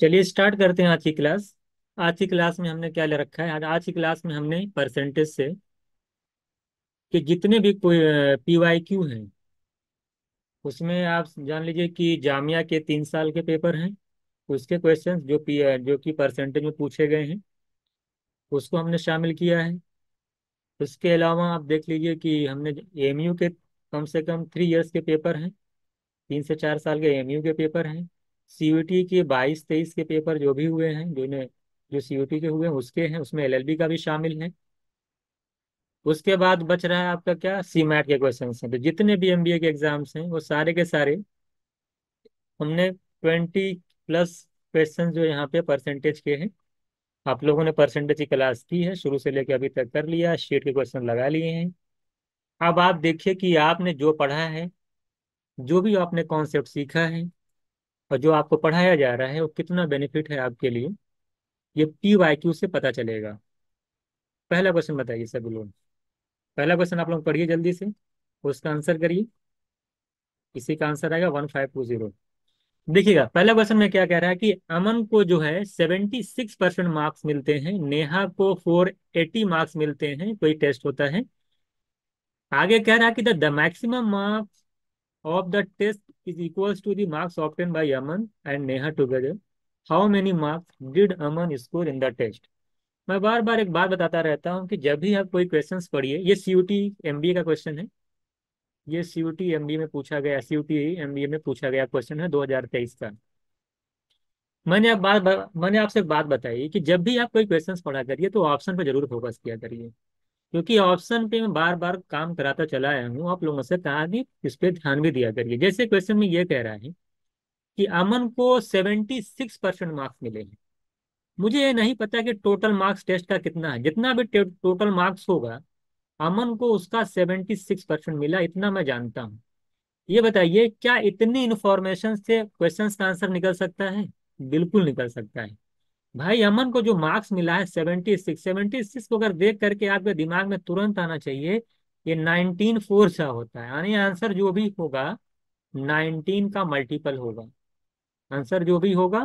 चलिए स्टार्ट करते हैं आज की क्लास आज की क्लास में हमने क्या ले रखा है आज की क्लास में हमने परसेंटेज से कि जितने भी पी वाई क्यू हैं उसमें आप जान लीजिए कि जामिया के तीन साल के पेपर हैं उसके क्वेश्चन जो पी जो कि परसेंटेज में पूछे गए हैं उसको हमने शामिल किया है उसके अलावा आप देख लीजिए कि हमने एमयू के कम से कम थ्री इयर्स के पेपर हैं तीन से चार साल के एमयू के पेपर हैं सीयूटी के 22 23 के पेपर जो भी हुए हैं जिन्हें जो सीयूटी के हुए हैं उसके हैं उसमें एलएलबी का भी शामिल है उसके बाद बच रहा है आपका क्या सीमैट के क्वेश्चन हैं तो जितने भी एम के एग्जाम्स हैं वो सारे के सारे हमने ट्वेंटी प्लस क्वेश्चन जो यहाँ पे परसेंटेज के हैं आप लोगों ने परसेंटेज की क्लास की है शुरू से लेकर अभी तक कर लिया शीट के क्वेश्चन लगा लिए हैं अब आप देखिए कि आपने जो पढ़ा है जो भी आपने कॉन्सेप्ट सीखा है और जो आपको पढ़ाया जा रहा है वो कितना बेनिफिट है आपके लिए ये पी वाई क्यू से पता चलेगा पहला क्वेश्चन बताइए सभी लोग पहला क्वेश्चन आप लोग पढ़िए जल्दी से उसका आंसर करिए इसी का आंसर आएगा वन फाइव टू जीरो देखिएगा पहला क्वेश्चन में क्या कह रहा है कि अमन को जो है सेवेंटी सिक्स परसेंट मार्क्स मिलते हैं नेहा को फोर एटी मार्क्स मिलते हैं कोई टेस्ट होता है आगे कह रहा है कि the maximum marks of the test is equals to the marks obtained by Aman and Neha together, how many marks did Aman score in the test? मैं बार बार एक बात बताता रहता हूँ कि जब भी आप कोई क्वेश्चन पढ़िए ये C U T M B A का क्वेश्चन है ये C U T M B A में पूछा गया C U T M B A में पूछा गया क्वेश्चन है दो हजार तेईस का मैंने आप बार मैंने आपसे एक बात बताई कि जब भी आप कोई क्वेश्चन पढ़ा करिए तो ऑप्शन पर जरूर फोकस किया करिए क्योंकि ऑप्शन पे मैं बार बार काम कराता चला आया हूँ आप लोगों से कहा भी इस पर ध्यान भी दिया करिए जैसे क्वेश्चन में ये कह रहा है कि अमन को सेवेंटी सिक्स परसेंट मार्क्स मिले हैं मुझे ये नहीं पता कि टोटल मार्क्स टेस्ट का कितना है जितना भी टोटल मार्क्स होगा अमन को उसका सेवेंटी सिक्स परसेंट मिला इतना मैं जानता हूँ ये बताइए क्या इतनी इन्फॉर्मेशन से क्वेश्चन का आंसर निकल सकता है बिल्कुल निकल सकता है भाई अमन को जो मार्क्स मिला है सेवेंटी सिक्स सेवेंटी सिक्स को अगर देख करके आपके दिमाग में तुरंत आना चाहिए ये नाइनटीन फोर सा होता है यानी आंसर जो भी होगा नाइनटीन का मल्टीपल होगा आंसर जो भी होगा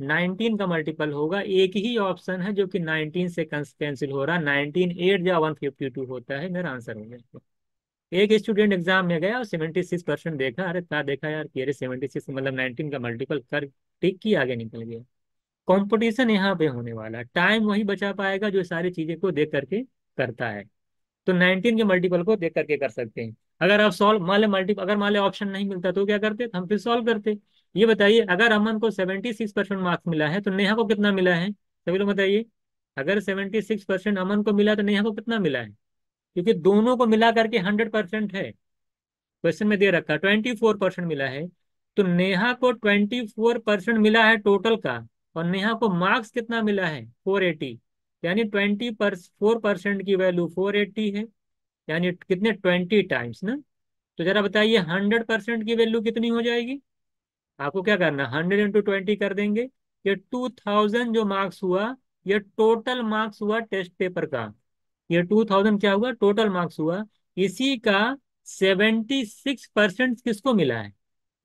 नाइनटीन का मल्टीपल होगा एक ही ऑप्शन है जो कि नाइनटीन से कैंसिल हो रहा है नाइनटीन एट या वन फिफ्टी टू होता है मेरा आंसर हो गया एक स्टूडेंट एग्जाम में गया और सेवेंटी सिक्स परसेंट देखा अरे क्या देखा यार कि अरे सेवेंटी सिक्स मतलब नाइनटीन का मल्टीपल कर टिक की आगे निकल गया कंपटीशन यहाँ पे होने वाला है टाइम वही बचा पाएगा जो सारी चीजें को देख करके करता है तो 19 के मल्टीपल को देख करके कर सकते हैं अगर आप सॉल्व मान लें मल्टीपल अगर मान लें ऑप्शन नहीं मिलता तो क्या करते हम फिर सॉल्व करते ये बताइए अगर अमन को 76 परसेंट मार्क्स मिला है तो नेहा को कितना मिला है सभी लोग बताइए अगर 76 परसेंट अमन को मिला तो नेहा को कितना मिला है क्योंकि दोनों को मिला करके हंड्रेड परसेंट है क्वेश्चन में दे रखा ट्वेंटी फोर परसेंट मिला है तो नेहा को ट्वेंटी फोर परसेंट मिला है टोटल का और नेहा को मार्क्स कितना मिला है 480 यानी 20 पर फोर परसेंट की वैल्यू 480 है यानी कितने 20 टाइम्स ना तो जरा बताइए 100 परसेंट की वैल्यू कितनी हो जाएगी आपको क्या करना है हंड्रेड इंटू ट्वेंटी कर देंगे ये 2000 जो मार्क्स हुआ ये टोटल मार्क्स हुआ टेस्ट पेपर का ये 2000 क्या हुआ टोटल मार्क्स हुआ इसी का 76 परसेंट किसको मिला है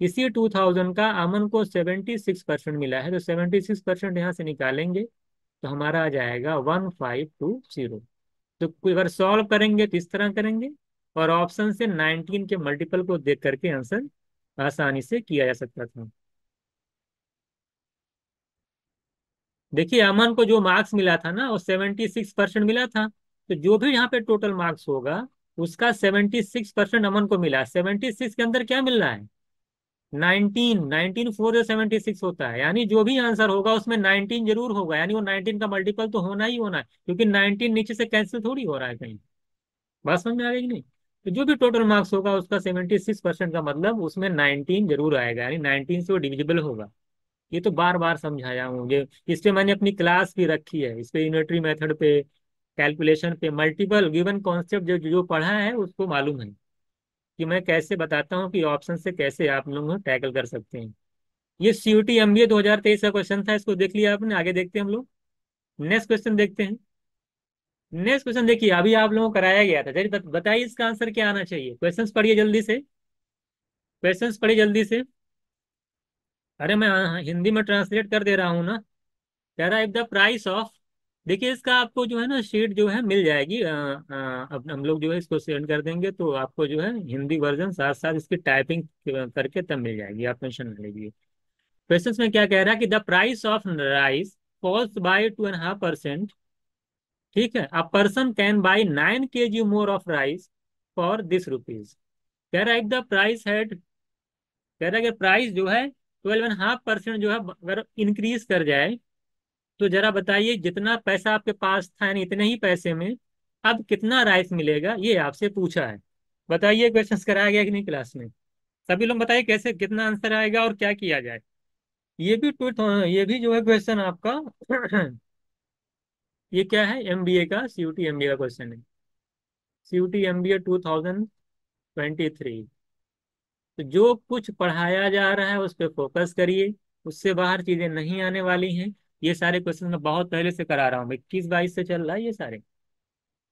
इसी 2000 का अमन को 76 परसेंट मिला है तो 76 परसेंट यहाँ से निकालेंगे तो हमारा आ जाएगा 1520 तो अगर सॉल्व करेंगे तो इस तरह करेंगे और ऑप्शन से 19 के मल्टीपल को देख करके आंसर आसानी से किया जा सकता था देखिए अमन को जो मार्क्स मिला था ना वो 76 परसेंट मिला था तो जो भी यहाँ पे टोटल मार्क्स होगा उसका 76 परसेंट अमन को मिला 76 के अंदर क्या मिल रहा है नाइनटीन नाइनटीन फोर या सेवेंटी सिक्स होता है यानी जो भी आंसर होगा उसमें नाइनटीन जरूर होगा यानी वो नाइनटीन का मल्टीपल तो होना ही होना है क्योंकि नाइनटीन नीचे से कैंसिल थोड़ी हो रहा है कहीं बात समझ में आ रही नहीं तो जो भी टोटल मार्क्स होगा उसका सेवेंटी सिक्स परसेंट का मतलब उसमें नाइनटीन जरूर आएगा यानी नाइनटीन से वो डिविजिबल होगा ये तो बार बार समझाया हूँ ये इस पर मैंने अपनी क्लास भी रखी है इस पर यूनिटरी मेथड पे कैलकुलेशन पे मल्टीपल गिवन कॉन्सेप्ट जो जो पढ़ा है उसको मालूम है कि मैं कैसे बताता हूँ कि ऑप्शन से कैसे आप लोग टैकल कर सकते हैं ये C U T M B A दो हजार तेईस का क्वेश्चन था इसको देख लिया आपने आगे देखते हैं हम लोग नेक्स्ट क्वेश्चन देखते हैं नेक्स्ट क्वेश्चन देखिए अभी आप लोगों को कराया गया था बताइए इसका आंसर क्या आना चाहिए क्वेश्चंस पढ़िए जल्दी से क्वेश्चंस पढ़िए जल्दी से अरे मैं हाँ, हाँ, हिंदी में ट्रांसलेट कर दे रहा हूँ ना कह रहा इफ द प्राइस ऑफ देखिए इसका आपको जो है ना शीट जो है मिल जाएगी अब हम लोग जो है इसको सेंड कर देंगे तो आपको जो है हिंदी वर्जन साथ साथ इसकी टाइपिंग करके तब मिल जाएगी आप टेंशन ले लीजिए क्वेश्चन में क्या कह रहा है कि the price of rice falls by two and half percent ठीक है a person can buy nine K G more of rice for this rupees कह रहा है द प्राइस हेड कह रहा है कि प्राइस जो है ट्वेल्व एंड हाफ परसेंट जो है अगर इंक्रीज कर जाए तो जरा बताइए जितना पैसा आपके पास था यानी इतने ही पैसे में अब कितना राइस मिलेगा ये आपसे पूछा है बताइए क्वेश्चन कराया गया कि नहीं क्लास में सभी लोग बताइए कैसे कितना आंसर आएगा और क्या किया जाए ये भी ट्विट ये भी जो है क्वेश्चन आपका ये क्या है एम का सी यू का क्वेश्चन है सी यू टी एम तो जो कुछ पढ़ाया जा रहा है उस पर फोकस करिए उससे बाहर चीज़ें नहीं आने वाली हैं ये सारे क्वेश्चन मैं बहुत पहले से करा रहा हूँ इक्कीस बाईस से चल रहा है ये सारे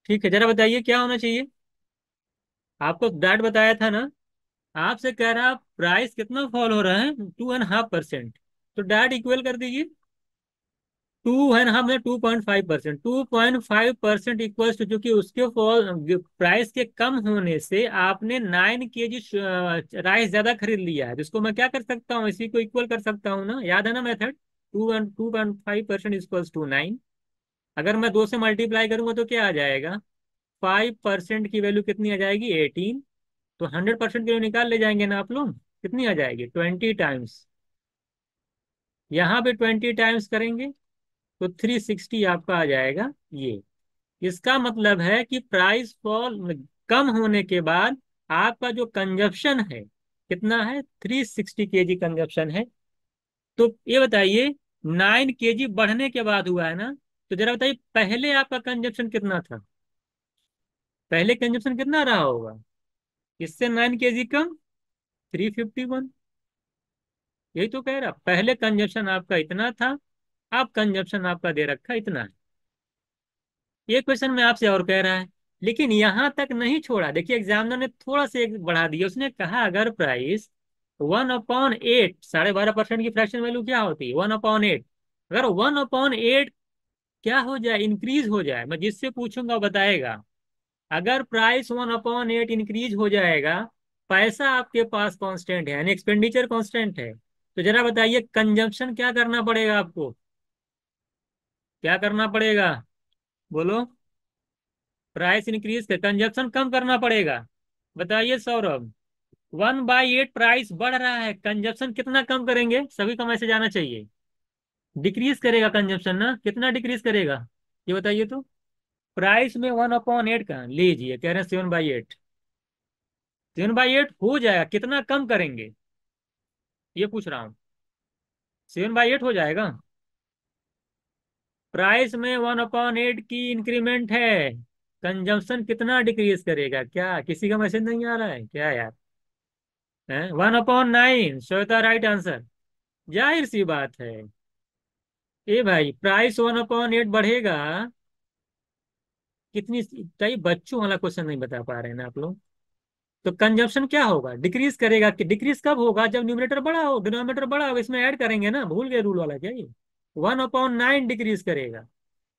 ठीक है जरा बताइए क्या होना चाहिए आपको डाट बताया था ना आपसे कह रहा प्राइस कितना फॉल हो रहा है टू एंड हाफ परसेंट तो डाट इक्वल कर दीजिए two and half two point five percent two point five percent equal to जो कि उसके फॉल प्राइस के कम होने से आपने नाइन के जी राइस ज्यादा खरीद लिया है जिसको तो मैं क्या कर सकता हूँ इसी को इक्वल कर सकता हूँ ना याद है ना method two one two one five percent equals to nine अगर मैं दो से मल्टीप्लाई करूंगा तो क्या आ जाएगा फाइव परसेंट की वैल्यू कितनी आ जाएगी एटीन तो हंड्रेड परसेंट की वैल्यू निकाल ले जाएंगे ना आप लोग कितनी आ जाएगी ट्वेंटी टाइम्स यहाँ पे ट्वेंटी टाइम्स करेंगे तो थ्री सिक्सटी आपका आ जाएगा ये इसका मतलब है कि प्राइस फॉल कम होने के बाद आपका जो कंजप्शन है कितना है थ्री सिक्सटी के जी कंजप्शन है तो ये बताइए नाइन के जी बढ़ने के बाद हुआ है ना तो जरा बताइए पहले आपका कंजप्शन कितना था पहले कंजप्शन कितना रहा होगा इससे नाइन के जी कम थ्री फिफ्टी वन यही तो कह रहा पहले कंजप्शन आपका इतना था अब कंजप्शन आपका दे रखा इतना है ये क्वेश्चन में आपसे और कह रहा है लेकिन यहां तक नहीं छोड़ा देखिए एग्जामिनर ने थोड़ा सा बढ़ा दिया उसने कहा अगर प्राइस वन अपॉन एट साढ़े बारह परसेंट की फ्रैक्शन वैल्यू क्या होती है वन अपॉन एट अगर वन अपॉन एट क्या हो जाए इंक्रीज हो जाए मैं जिससे पूछूंगा बताएगा अगर price one upon eight increase हो जाएगा पैसा आपके पास कांस्टेंट है यानी एक्सपेंडिचर कांस्टेंट है तो जरा बताइए कंजम्पशन क्या करना पड़ेगा आपको क्या करना पड़ेगा बोलो प्राइस इंक्रीज कर कंजप्शन कम करना पड़ेगा बताइए Saurabh one by eight price बढ़ रहा है कंजप्शन कितना कम करेंगे सभी को मैसेज आना चाहिए डिक्रीज करेगा कंजप्शन ना कितना डिक्रीज करेगा ये बताइए तो प्राइस में वन अपॉन एट का लीजिए कह रहे हैं seven by eight seven by eight हो जाएगा कितना कम करेंगे ये पूछ रहा हूँ सेवन बाई एट हो जाएगा प्राइस में वन अपॉन एट की इंक्रीमेंट है कंजम्पशन कितना डिक्रीज करेगा क्या किसी का मैसेज नहीं आ रहा है क्या यार है one upon nine show the right answer जाहिर सी बात है ए भाई प्राइस वन अपॉन एट बढ़ेगा कितनी कई बच्चों वाला क्वेश्चन नहीं बता पा रहे हैं ना आप लोग तो कंजम्पशन क्या होगा डिक्रीज करेगा कि डिक्रीज कब होगा जब न्यूमिनेटर बड़ा हो डिनोमिनेटर बड़ा हो इसमें ऐड करेंगे ना भूल गए रूल वाला क्या ये वन अपॉन नाइन डिक्रीज करेगा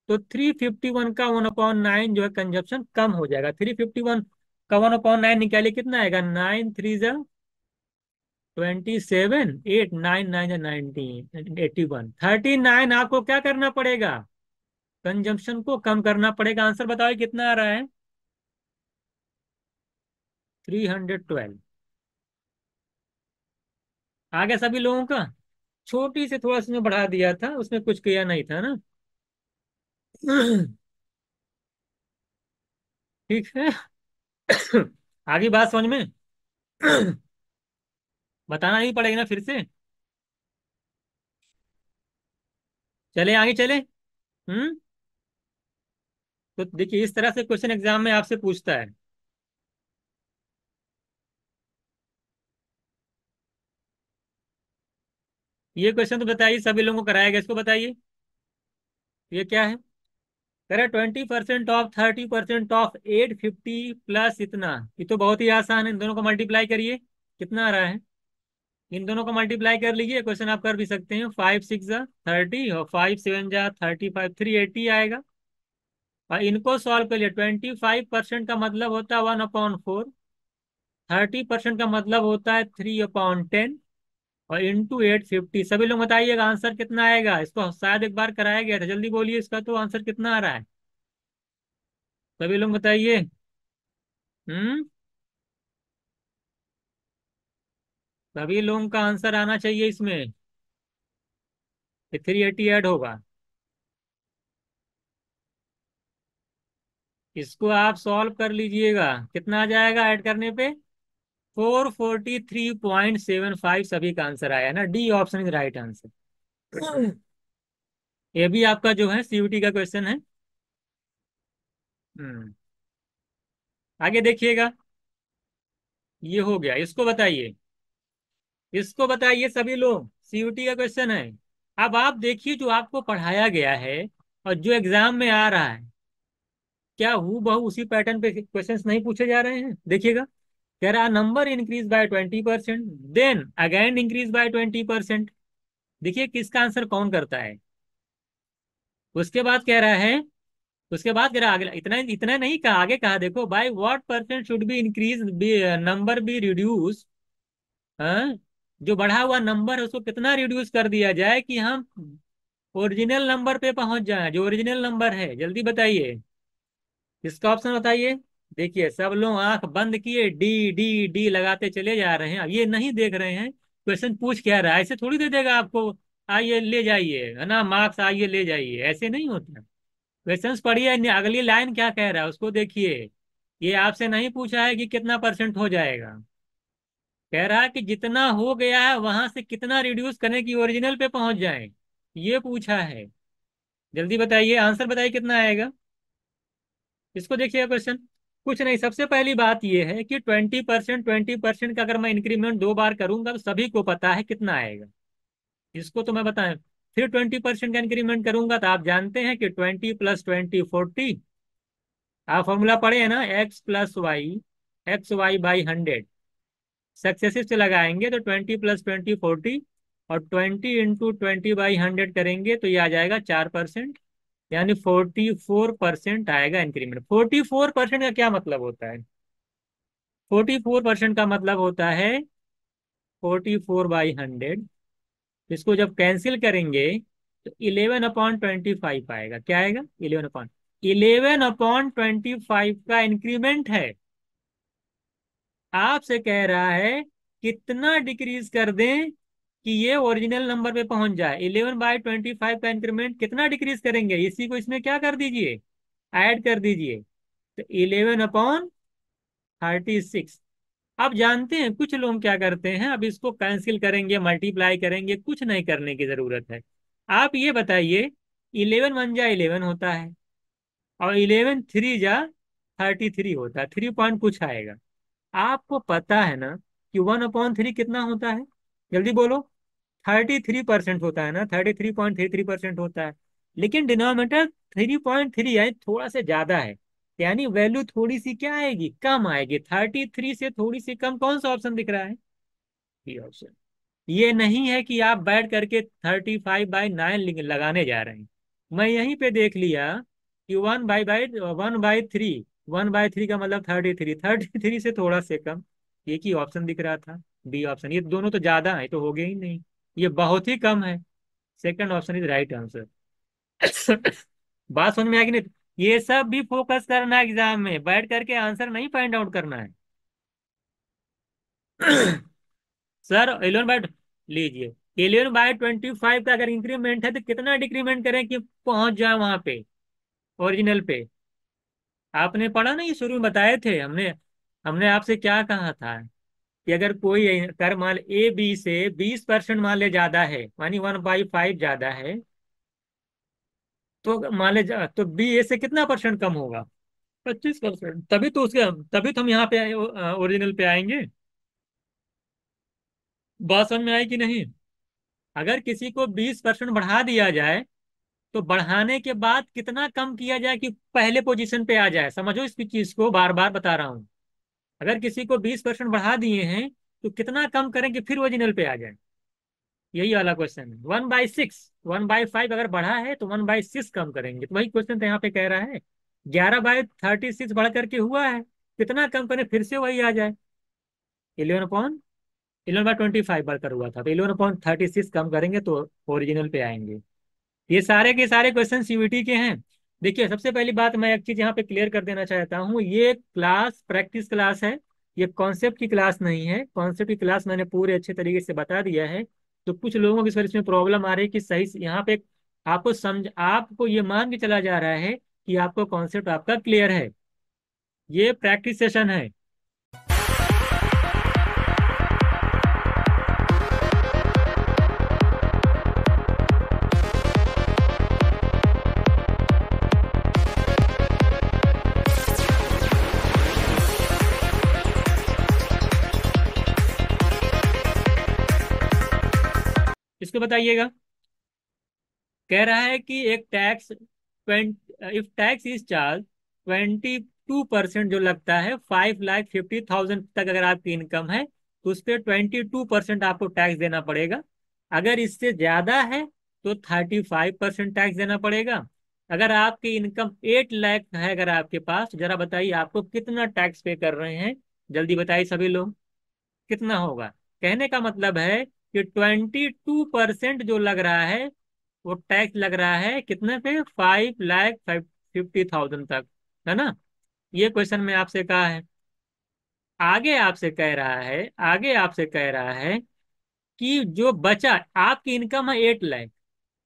तो थ्री फिफ्टी वन का वन अपॉन नाइन जो है कंजप्शन कम हो जाएगा थ्री फिफ्टी वन का वन अपॉन नाइन निकालिए कितना आएगा नाइन थ्री जब twenty seven eight nine nine nineteen eighty one thirty nine आपको क्या करना पड़ेगा कंजम्पशन को कम करना पड़ेगा आंसर बताओ कितना आ रहा है थ्री हंड्रेड ट्वेल्व आ गया सभी लोगों का छोटी से थोड़ा सा बढ़ा दिया था उसमें कुछ किया नहीं था ना ठीक है आगे बात समझ में बताना ही पड़ेगा ना फिर से चले आगे चले हम्म तो देखिए इस तरह से क्वेश्चन एग्जाम में आपसे पूछता है ये क्वेश्चन तो बताइए सभी लोगों को कराया गया इसको बताइए ये क्या है करे twenty percent of thirty percent of eight fifty plus इतना ये तो बहुत ही आसान है इन दोनों को मल्टीप्लाई करिए कितना आ रहा है इन दोनों को मल्टीप्लाई कर लीजिए क्वेश्चन आप कर भी सकते हैं फाइव सिक्स जा थर्टी और फाइव सेवन जा थर्टी फाइव थ्री एटी आएगा और इनको सॉल्व लिए ट्वेंटी फाइव परसेंट का मतलब होता है one upon four thirty percent का मतलब होता है थ्री अपॉन टेन और इंटू एट फिफ्टी सभी लोग बताइएगा आंसर कितना आएगा इसको शायद एक बार कराया गया था जल्दी बोलिए इसका तो आंसर कितना आ रहा है सभी लोग बताइए हम्म सभी लोगों का आंसर आना चाहिए इसमें थ्री एटी एड होगा इसको आप सॉल्व कर लीजिएगा कितना आ जाएगा ऐड करने पे four forty three point seven five सभी का आंसर आया ना D option is right answer ये भी आपका जो है सीयूटी का क्वेश्चन है हम्म, आगे देखिएगा ये हो गया इसको बताइए इसको बताइए सभी लोग सीयूटी का क्वेश्चन है अब आप देखिए जो आपको पढ़ाया गया है और जो एग्जाम में आ रहा है क्या हु बहु उसी पैटर्न पे क्वेश्चंस नहीं पूछे जा रहे हैं देखिएगा कह रहा number increase by twenty percent then again increase by twenty percent देखिए किसका आंसर कौन करता है उसके बाद कह रहा है उसके बाद कह रहा है इतना इतना नहीं कहा आगे कहा देखो by what percent should be increase number be reduce जो बढ़ा हुआ नंबर है उसको कितना रिड्यूस कर दिया जाए कि हम ओरिजिनल नंबर पे पहुंच जाए जो ओरिजिनल नंबर है जल्दी बताइए इसका ऑप्शन बताइए देखिए सब लोग आंख बंद किए डी डी डी लगाते चले जा रहे हैं ये नहीं देख रहे हैं क्वेश्चन पूछ क्या रहा है ऐसे थोड़ी दे देगा आपको आइए ले जाइए है ना मार्क्स आइए ले जाइए ऐसे नहीं होते क्वेश्चन पढ़िए अगली लाइन क्या कह रहा है उसको देखिए ये आपसे नहीं पूछा है कि कितना परसेंट हो जाएगा कह रहा है कि जितना हो गया है वहां से कितना रिड्यूस करने की ओरिजिनल पे पहुंच जाए ये पूछा है जल्दी बताइए आंसर बताइए कितना आएगा इसको देखिएगा क्वेश्चन कुछ नहीं सबसे पहली बात यह है कि ट्वेंटी परसेंट ट्वेंटी परसेंट का अगर मैं इंक्रीमेंट दो बार करूंगा तो सभी को पता है कितना आएगा इसको तो मैं बताए फिर ट्वेंटी परसेंट का इंक्रीमेंट करूंगा तो आप जानते हैं कि ट्वेंटी प्लस ट्वेंटी फोर्टी आप फॉर्मूला पढ़े हैं ना X plus Y x Y by hundred successive से लगाएंगे तो ट्वेंटी प्लस ट्वेंटी फोर्टी और twenty into twenty by hundred करेंगे तो ये आ जाएगा चार परसेंट यानी फोर्टी फोर परसेंट आएगा इंक्रीमेंट फोर्टी फोर परसेंट का क्या मतलब होता है फोर्टी फोर परसेंट का मतलब होता है फोर्टी फोर बाई हंड्रेड इसको जब कैंसिल करेंगे तो इलेवन अपॉन ट्वेंटी फाइव आएगा क्या आएगा eleven upon eleven upon twenty five का इंक्रीमेंट है आपसे कह रहा है कितना डिक्रीज कर दें कि ये ओरिजिनल नंबर पे पहुंच जाए इलेवन बाई ट्वेंटी फाइव का इंक्रीमेंट कितना डिक्रीज करेंगे इसी को इसमें क्या कर दीजिए ऐड कर दीजिए तो इलेवन अपॉन थर्टी सिक्स अब जानते हैं कुछ लोग क्या करते हैं अब इसको कैंसिल करेंगे मल्टीप्लाई करेंगे कुछ नहीं करने की जरूरत है आप ये बताइए इलेवन वन जा इलेवन होता है और इलेवन थ्री जा थर्टी थ्री होता है थ्री पॉइंट कुछ आएगा आपको पता है ना कि वन अपॉन थ्री कितना होता है जल्दी बोलो थर्टी थ्री परसेंट होता है ना thirty three point three three percent होता है लेकिन डिनोमीटर थ्री पॉइंट थ्री यानी थोड़ा सा ज्यादा है यानी वैल्यू थोड़ी सी क्या आएगी कम आएगी थर्टी थ्री से थोड़ी सी कम कौन सा ऑप्शन दिख रहा है ऑप्शन ये नहीं है कि आप बैठ करके थर्टी फाइव बाई नाइन लगाने जा रहे हैं मैं यहीं पे देख लिया कि one by by one by three one by three का मतलब थर्टी थ्री थर्टी थ्री से थोड़ा से कम एक ही ऑप्शन दिख रहा था बी ऑप्शन ये दोनों तो ज्यादा है तो हो गया ही नहीं ये बहुत ही कम है second option is right answer बात सुन में आएगी नहीं ये सब भी फोकस करना है एग्जाम में बैठ करके आंसर नहीं फाइंड आउट करना है सर एलेवन बाय लीजिए एलेवन बाय ट्वेंटी फाइव का अगर इंक्रीमेंट है तो कितना डिक्रीमेंट करें कि पहुंच जाए वहां पे ओरिजिनल पे आपने पढ़ा ना ये शुरू में बताए थे हमने हमने आपसे क्या कहा था कि अगर कोई कर माल ए बी से बीस परसेंट माले ज्यादा है मानी वन बाई फाइव ज्यादा है तो माले तो बी ए से कितना परसेंट कम होगा पच्चीस परसेंट तभी तो उसके तभी तो हम यहाँ पे ओरिजिनल पे आएंगे बात समझ में आई कि नहीं अगर किसी को बीस परसेंट बढ़ा दिया जाए तो बढ़ाने के बाद कितना कम किया जाए कि पहले पोजीशन पे आ जाए समझो इस चीज को बार बार बता रहा हूं अगर किसी को बीस परसेंट बढ़ा दिए हैं तो कितना कम करें कि फिर ओरिजिनल पे आ जाए यही वाला क्वेश्चन है one by six one by five अगर बढ़ा है तो वन बाई सिक्स कम करेंगे तो वही क्वेश्चन तो यहाँ पे कह रहा है ग्यारह बाई थर्टी सिक्स बढ़ करके हुआ है कितना कम करें फिर से वही आ जाए eleven upon eleven by twenty five बढ़कर हुआ था तो इलेवन अपॉन थर्टी सिक्स कम करेंगे तो ओरिजिनल पे आएंगे ये सारे के सारे क्वेश्चन सीबीटी के हैं देखिए सबसे पहली बात मैं एक चीज यहाँ पे क्लियर कर देना चाहता हूँ ये क्लास प्रैक्टिस क्लास है ये कॉन्सेप्ट की क्लास नहीं है कॉन्सेप्ट की क्लास मैंने पूरे अच्छे तरीके से बता दिया है तो कुछ लोगों की सर इसमें प्रॉब्लम आ रही है कि सही यहाँ पे आपको समझ आपको ये मान के चला जा रहा है कि आपको कॉन्सेप्ट आपका क्लियर है ये प्रैक्टिस सेशन है इसको बताइएगा कह रहा है कि एक tax if tax is charge twenty two percent जो लगता है फाइव लाख फिफ्टी थाउजेंड तक अगर आपकी इनकम है तो उस पर ट्वेंटी टू परसेंट आपको टैक्स देना पड़ेगा अगर इससे ज़्यादा है तो थर्टी फाइव परसेंट टैक्स देना पड़ेगा अगर आपकी इनकम एट लाख है अगर आपके पास तो जरा बताइए आपको कितना टैक्स पे कर रहे हैं जल्दी बताइए सभी लोग कितना होगा कहने का मतलब है कि 22 परसेंट जो लग रहा है वो टैक्स लग रहा है कितने पे फाइव लाख फिफ्टी थाउजेंड तक है ना ये क्वेश्चन में आपसे कहा है आगे आपसे कह रहा है आगे आपसे कह रहा है कि जो बचा आपकी इनकम है एट लाख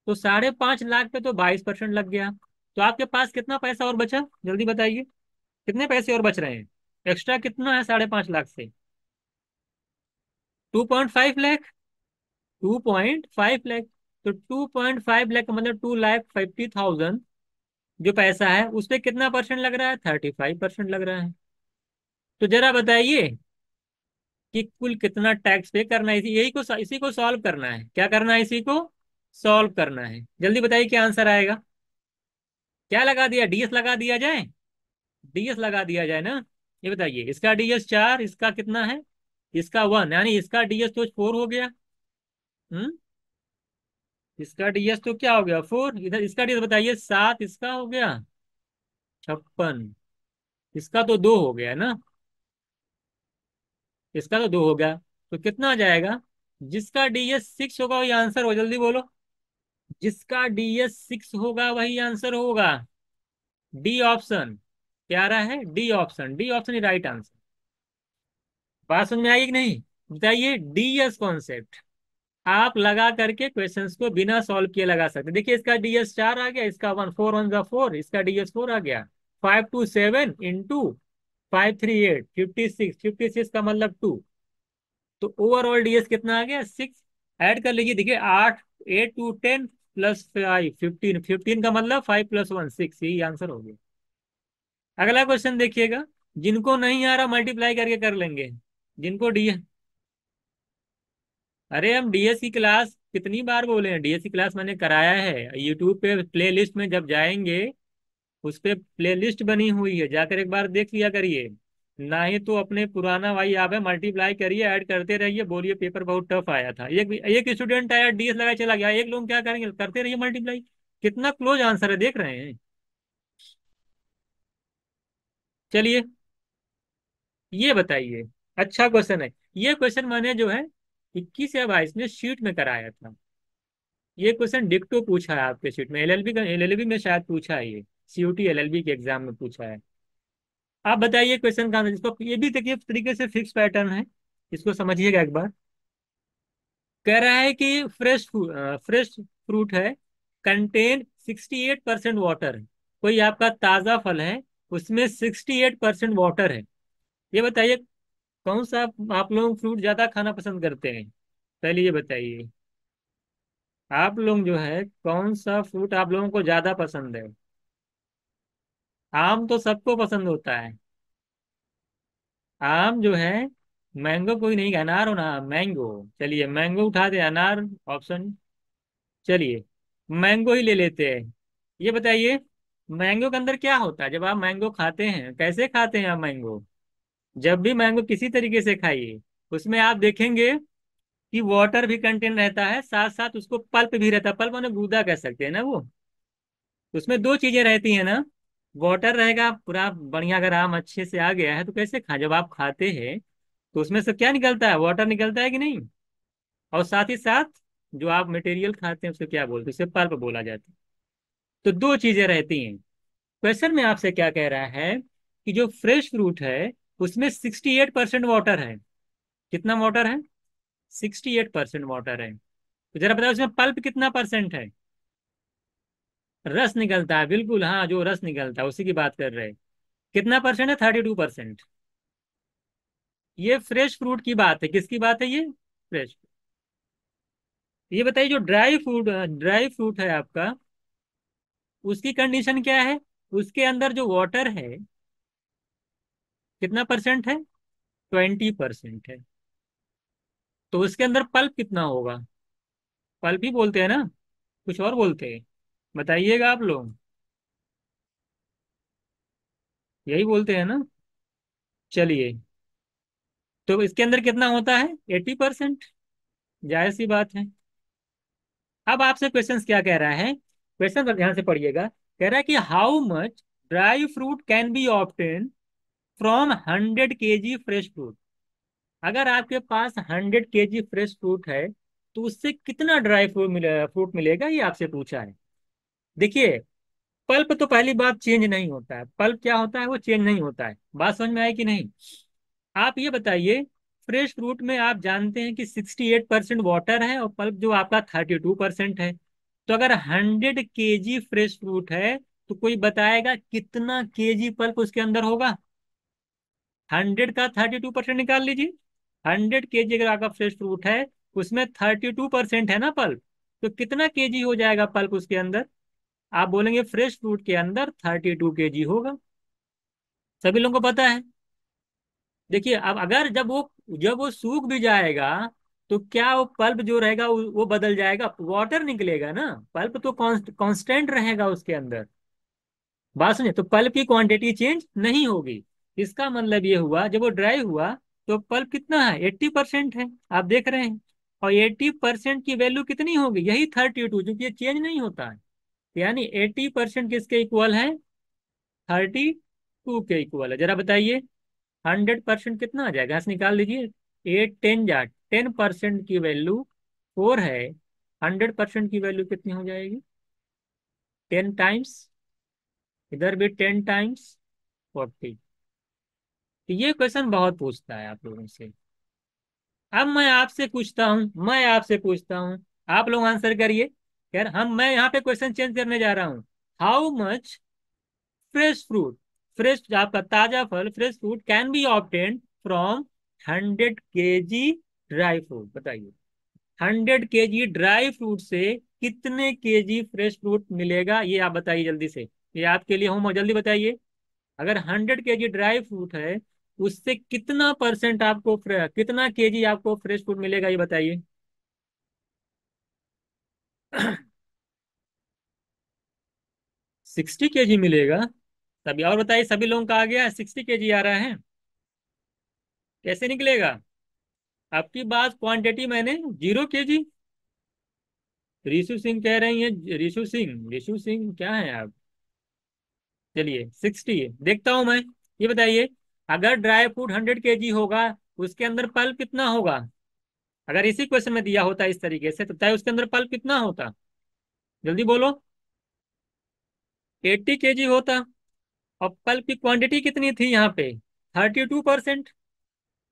तो साढ़े पांच लाख पे तो बाईस परसेंट लग गया तो आपके पास कितना पैसा और बचा जल्दी बताइए कितने पैसे और बच रहे हैं एक्स्ट्रा कितना है साढ़े पांच लाख से two point five lakh two point five lakh तो टू पॉइंट फाइव लैख मतलब टू लैख फिफ्टी थाउजेंड जो पैसा है उस पर कितना परसेंट लग रहा है थर्टी फाइव परसेंट लग रहा है तो जरा बताइए कि कुल कितना टैक्स पे करना है यही को इसी को सॉल्व करना है क्या करना है इसी को सॉल्व करना है जल्दी बताइए क्या आंसर आएगा क्या लगा दिया डीएस लगा दिया जाए डीएस लगा दिया जाए ना ये बताइए इसका डीएस चार इसका कितना है इसका वन यानी इसका डीएस तो फोर हो गया हम्म इसका डीएस तो क्या हो गया फोर इधर इसका डीएस बताइए सात इसका हो गया छप्पन इसका तो दो हो गया ना इसका तो दो हो गया तो कितना आ जाएगा जिसका डीएस सिक्स होगा वही आंसर हो जल्दी बोलो जिसका डीएस सिक्स होगा वही आंसर होगा डी ऑप्शन क्या रहा है डी ऑप्शन डी ऑप्शन ही राइट आंसर बात समझ में आएगी कि नहीं बताइए डीएस कॉन्सेप्ट आप लगा करके क्वेश्चंस को बिना सॉल्व किए लगा सकते देखिए इसका डीएस चार आ गया इसका वन फोर वन फोर इसका डीएस फोर आ गया five two seven into five three eight fifty six fifty six का मतलब टू तो ओवरऑल डीएस कितना आ गया सिक्स ऐड कर लीजिए देखिए आठ eight two ten plus five fifteen fifteen का मतलब फाइव प्लस वन सिक्स यही आंसर हो गया अगला क्वेश्चन देखिएगा जिनको नहीं आ रहा मल्टीप्लाई करके कर लेंगे जिनको डीएस अरे हम डीएससी क्लास e कितनी बार बोले हैं डीएससी क्लास e मैंने कराया है यूट्यूब पे प्ले लिस्ट में जब जाएंगे उस पर प्ले लिस्ट बनी हुई है जाकर एक बार देख लिया करिए ना ही तो अपने पुराना भाई आप है मल्टीप्लाई करिए ऐड करते रहिए बोलिए पेपर बहुत टफ आया था एक एक स्टूडेंट आया डीएस लगा चला गया एक लोग क्या करेंगे करते रहिए मल्टीप्लाई कितना क्लोज आंसर है देख रहे हैं चलिए ये बताइए अच्छा क्वेश्चन है ये क्वेश्चन मैंने जो है इक्कीस या बाईस में शीट में कराया था ये क्वेश्चन डिक्टो पूछा है आपके शीट में एलएलबी का एलएलबी में शायद पूछा है ये सीयूटी एलएलबी के एग्जाम में पूछा है आप बताइए क्वेश्चन का इसको ये भी देखिए तरीके से फिक्स पैटर्न है इसको समझिएगा एक बार कह रहा है कि फ्रेश फ्रेश फ्रूट है कंटेन 68 परसेंट वाटर कोई आपका ताज़ा फल है उसमें सिक्सटी एट परसेंट वाटर है ये बताइए कौन सा आप लोग फ्रूट ज्यादा खाना पसंद करते हैं पहले ये बताइए आप लोग जो है कौन सा फ्रूट आप लोगों को ज्यादा पसंद है आम तो सबको पसंद होता है आम जो है मैंगो कोई नहीं अनार हो ना मैंगो चलिए मैंगो उठा दे अनार ऑप्शन चलिए मैंगो ही ले लेते हैं ये बताइए मैंगो के अंदर क्या होता है जब आप मैंगो खाते हैं कैसे खाते हैं आप मैंगो जब भी मैंगो किसी तरीके से खाइए उसमें आप देखेंगे कि वाटर भी कंटेन रहता है साथ साथ उसको पल्प भी रहता है पल्प उन्हें गुदा कह सकते हैं ना वो उसमें दो चीजें रहती हैं ना वाटर रहेगा पूरा बढ़िया अगर आम अच्छे से आ गया है तो कैसे खा जब आप खाते हैं तो उसमें से क्या निकलता है वाटर निकलता है कि नहीं और साथ ही साथ जो आप मटेरियल खाते हैं उसे क्या बोलते हैं उसे पल्प बोला जाता है तो दो चीजें रहती हैं क्वेश्चन में आपसे क्या कह रहा है कि जो फ्रेश फ्रूट है उसमें 68 परसेंट वाटर है कितना वाटर है 68 परसेंट वाटर है तो जरा बताओ उसमें पल्प कितना परसेंट है रस निकलता है बिल्कुल हाँ जो रस निकलता है उसी की बात कर रहे हैं कितना परसेंट है थर्टी टू परसेंट ये फ्रेश फ्रूट की बात है किसकी बात है ये फ्रेश ये बताइए जो ड्राई फ्रूट ड्राई फ्रूट है आपका उसकी कंडीशन क्या है उसके अंदर जो वाटर है कितना परसेंट है ट्वेंटी परसेंट है तो उसके अंदर पल्प कितना होगा पल्प ही बोलते हैं ना कुछ और बोलते हैं बताइएगा आप लोग यही बोलते हैं ना चलिए तो इसके अंदर कितना होता है एट्टी परसेंट जाहिर सी बात है अब आपसे क्वेश्चन क्या कह रहा है क्वेश्चन ध्यान से पढ़िएगा कह रहा है कि how much dry fruit can be obtain from hundred K G fresh fruit अगर आपके पास hundred K G fresh fruit है तो उससे कितना ड्राई फ्रूट मिले फ्रूट मिलेगा ये आपसे पूछा है देखिए पल्प तो पहली बात चेंज नहीं होता है पल्प क्या होता है वो चेंज नहीं होता है बात समझ में आए कि नहीं आप ये बताइए फ्रेश फ्रूट में आप जानते हैं कि 68 परसेंट वाटर है और पल्प जो आपका 32 परसेंट है तो अगर 100 केजी फ्रेश फ्रूट है तो कोई बताएगा कितना केजी पल्प उसके अंदर होगा हंड्रेड का थर्टी टू परसेंट निकाल लीजिए हंड्रेड के जी अगर आपका फ्रेश फ्रूट है उसमें थर्टी टू परसेंट है ना पल्प तो कितना के जी हो जाएगा पल्प उसके अंदर आप बोलेंगे फ्रेश फ्रूट के अंदर थर्टी टू के जी होगा सभी लोगों को पता है देखिए अब अगर जब वो जब वो सूख भी जाएगा तो क्या वो पल्प जो रहेगा वो बदल जाएगा वाटर निकलेगा ना पल्प तो कॉन्स्टेंट रहेगा उसके अंदर बात सुनिए तो पल्प की क्वांटिटी चेंज नहीं होगी इसका मतलब ये हुआ जब वो ड्राई हुआ तो पल्प कितना है एट्टी परसेंट है आप देख रहे हैं और एट्टी परसेंट की वैल्यू कितनी होगी यही थर्टी टू कि ये चेंज नहीं होता है यानी एट्टी परसेंट किसके इक्वल है थर्टी टू के इक्वल है जरा बताइए हंड्रेड परसेंट कितना आ जाएगा घास निकाल दीजिए एट टेन जा टेन परसेंट की वैल्यू फोर है हंड्रेड परसेंट की वैल्यू कितनी हो जाएगी टेन टाइम्स इधर भी टेन टाइम्स फोर्टी तो ये क्वेश्चन बहुत पूछता है आप लोगों से अब मैं आपसे पूछता हूँ मैं आपसे पूछता हूँ आप लोग आंसर करिए यार हम मैं यहाँ पे क्वेश्चन चेंज करने जा रहा हूँ how much fresh fruit fresh आपका ताजा फल fresh fruit can be obtain from hundred K G dry fruit बताइए hundred K G dry fruit से कितने के जी फ्रेश फ्रूट मिलेगा ये आप बताइए जल्दी से ये आपके लिए होमवर्क जल्दी बताइए अगर hundred K G dry fruit है उससे कितना परसेंट आपको कितना केजी आपको फ्रेश फूड मिलेगा ये बताइए सिक्सटी के जी मिलेगा तभी और बताइए सभी लोगों का आ गया सिक्सटी के जी आ रहा है कैसे निकलेगा आपकी बात क्वांटिटी मैंने जीरो के जी रिशु सिंह कह रहे हैं रिशु सिंह रिशु सिंह क्या है आप चलिए सिक्सटी देखता हूं मैं ये बताइए अगर ड्राई फ्रूट हंड्रेड के होगा उसके अंदर पल्प कितना होगा अगर इसी क्वेश्चन में दिया होता इस तरीके से तो बताए उसके अंदर पल्प कितना होता जल्दी बोलो 80 जी होता और पल्प की क्वांटिटी कितनी थी यहाँ पे 32 परसेंट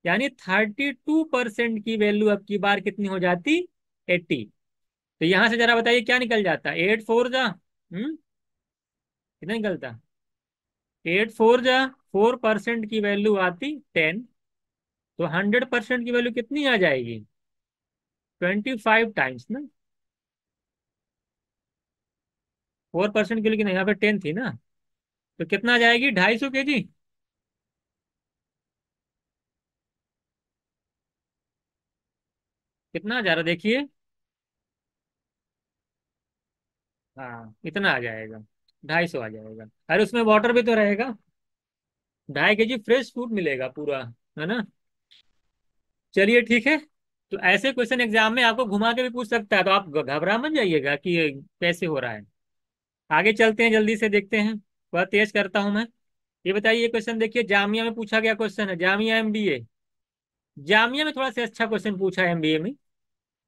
यानी 32 परसेंट की वैल्यू अब की बार कितनी हो जाती 80 तो यहाँ से जरा बताइए क्या निकल जाता एट फोर जा हम्म कितना निकलता एट फोर जा फोर परसेंट की वैल्यू आती टेन तो हंड्रेड परसेंट की वैल्यू कितनी आ जाएगी ट्वेंटी फाइव टाइम्स ना फोर परसेंट की लेकिन यहाँ पे टेन थी ना तो कितना आ जाएगी ढाई सौ के जी कितना आ जा रहा देखिए हाँ इतना आ जाएगा ढाई सौ आ जाएगा अरे उसमें वाटर भी तो रहेगा ढाई के जी फ्रेश फ्रूट मिलेगा पूरा है ना चलिए ठीक है तो ऐसे क्वेश्चन एग्जाम में आपको घुमा के भी पूछ सकता है तो आप घबरा मन जाइएगा कि कैसे हो रहा है आगे चलते हैं जल्दी से देखते हैं बहुत तेज करता हूं मैं ये बताइए ये क्वेश्चन देखिए जामिया में पूछा गया क्वेश्चन है जामिया एमबीए जामिया में थोड़ा सा अच्छा क्वेश्चन पूछा है एमबीए में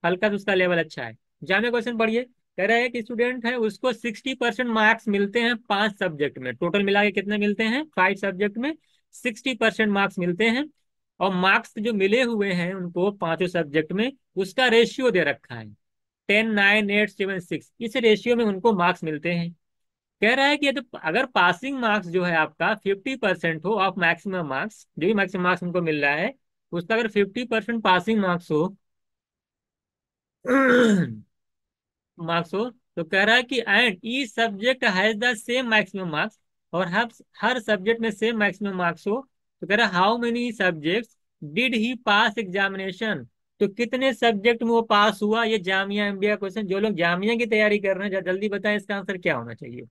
हल्का तो उसका लेवल अच्छा है जामिया क्वेश्चन पढ़िए कह रहा है एक स्टूडेंट है उसको सिक्सटी परसेंट मार्क्स मिलते हैं पांच सब्जेक्ट में टोटल मिला के कितने मिलते हैं फाइव सब्जेक्ट में सिक्सटी परसेंट मार्क्स मिलते हैं और मार्क्स जो मिले हुए हैं उनको पांचों सब्जेक्ट में उसका रेशियो दे रखा है ten nine eight seven six इस रेशियो में उनको मार्क्स मिलते हैं कह रहा है कि तो अगर पासिंग मार्क्स जो है आपका फिफ्टी परसेंट हो ऑफ मैक्सिमम मार्क्स जो भी मैक्सिमम मार्क्स उनको मिल रहा है उसका अगर फिफ्टी परसेंट पासिंग मार्क्स हो तो मार्क्स हो तो कह रहा है कि and E subject has the same maximum marks और हर हर सब्जेक्ट में सेम मैक्सिमम मार्क्स हो तो कह रहा है how many subject did he pass examination तो कितने सब्जेक्ट में वो पास हुआ ये जामिया एमबीए क्वेश्चन जो लोग जामिया की तैयारी कर रहे हैं जल्दी बताएं इसका आंसर क्या होना चाहिए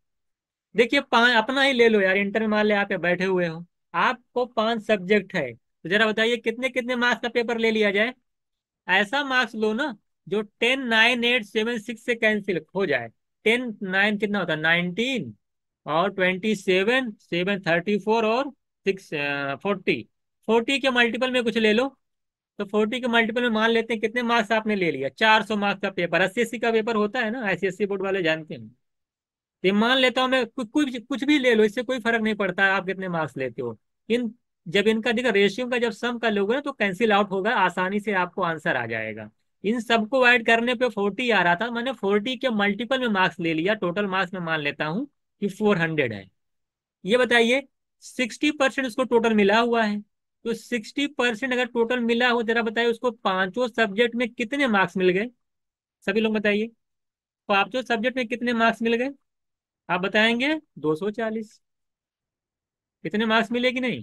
देखिए अपना ही ले लो यार इंटर मान ले आप बैठे हुए हो आपको पांच सब्जेक्ट है तो जरा बताइए कितने कितने मार्क्स का पेपर ले लिया जाए ऐसा मार्क्स लो ना जो ten nine eight seven six से कैंसिल हो जाए टेन नाइन कितना होता है नाइनटीन और twenty seven seven thirty four और सिक्स फोर्टी फोर्टी के मल्टीपल में कुछ ले लो तो फोर्टी के मल्टीपल में मान लेते हैं कितने मार्क्स आपने ले लिया चार सौ मार्क्स का पेपर एस का पेपर होता है ना आईसीएससी बोर्ड वाले जानते हैं तो मान लेता हूँ मैं कुछ कुछ कुछ भी ले लो इससे कोई फर्क नहीं पड़ता है आप कितने मार्क्स लेते हो इन जब इनका देखा रेशियो का जब सम कर लोगे ना तो कैंसिल आउट होगा आसानी से आपको आंसर आ जाएगा इन सबको ऐड करने पे 40 आ रहा था मैंने 40 के मल्टीपल में मार्क्स ले लिया टोटल मार्क्स में मान लेता हूँ कि 400 है ये बताइए 60 परसेंट उसको टोटल मिला हुआ है तो 60 परसेंट अगर टोटल मिला हो जरा बताइए उसको पांचों सब्जेक्ट में कितने मार्क्स मिल गए सभी लोग बताइए पांचों सब्जेक्ट में कितने मार्क्स मिल गए आप बताएंगे दो कितने मार्क्स मिले कि नहीं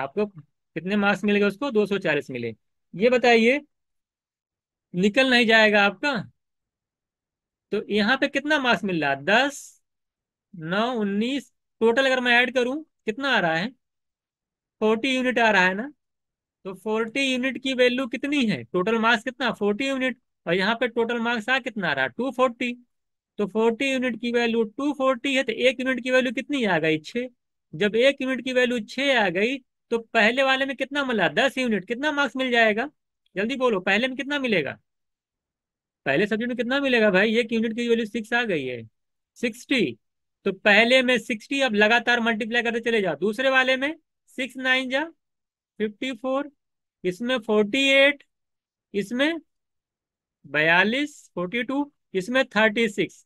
आपको कितने मार्क्स मिले उसको दो मिले ये बताइए निकल नहीं जाएगा आपका तो यहाँ पे कितना मार्क्स मिल रहा है दस नौ उन्नीस टोटल अगर मैं ऐड करूं कितना आ रहा है फोर्टी यूनिट आ रहा है ना तो फोर्टी यूनिट की वैल्यू कितनी है टोटल मार्क्स कितना फोर्टी यूनिट और यहाँ पे टोटल मार्क्स आ कितना आ रहा है टू फोर्टी तो फोर्टी यूनिट की वैल्यू टू फोर्टी है तो एक यूनिट की वैल्यू कितनी आ गई छः जब एक यूनिट की वैल्यू छः आ गई तो पहले वाले में कितना मिला दस यूनिट कितना मार्क्स मिल जाएगा जल्दी बोलो पहले में कितना मिलेगा पहले सब्जेक्ट में कितना मिलेगा भाई एक यूनिट की वैल्यू सिक्स आ गई है सिक्सटी तो पहले में सिक्सटी अब लगातार मल्टीप्लाई करते चले जाओ दूसरे वाले में सिक्स नाइन जा फिफ्टी फोर इसमें फोर्टी एट इसमें बयालीस फोर्टी टू इसमें थर्टी सिक्स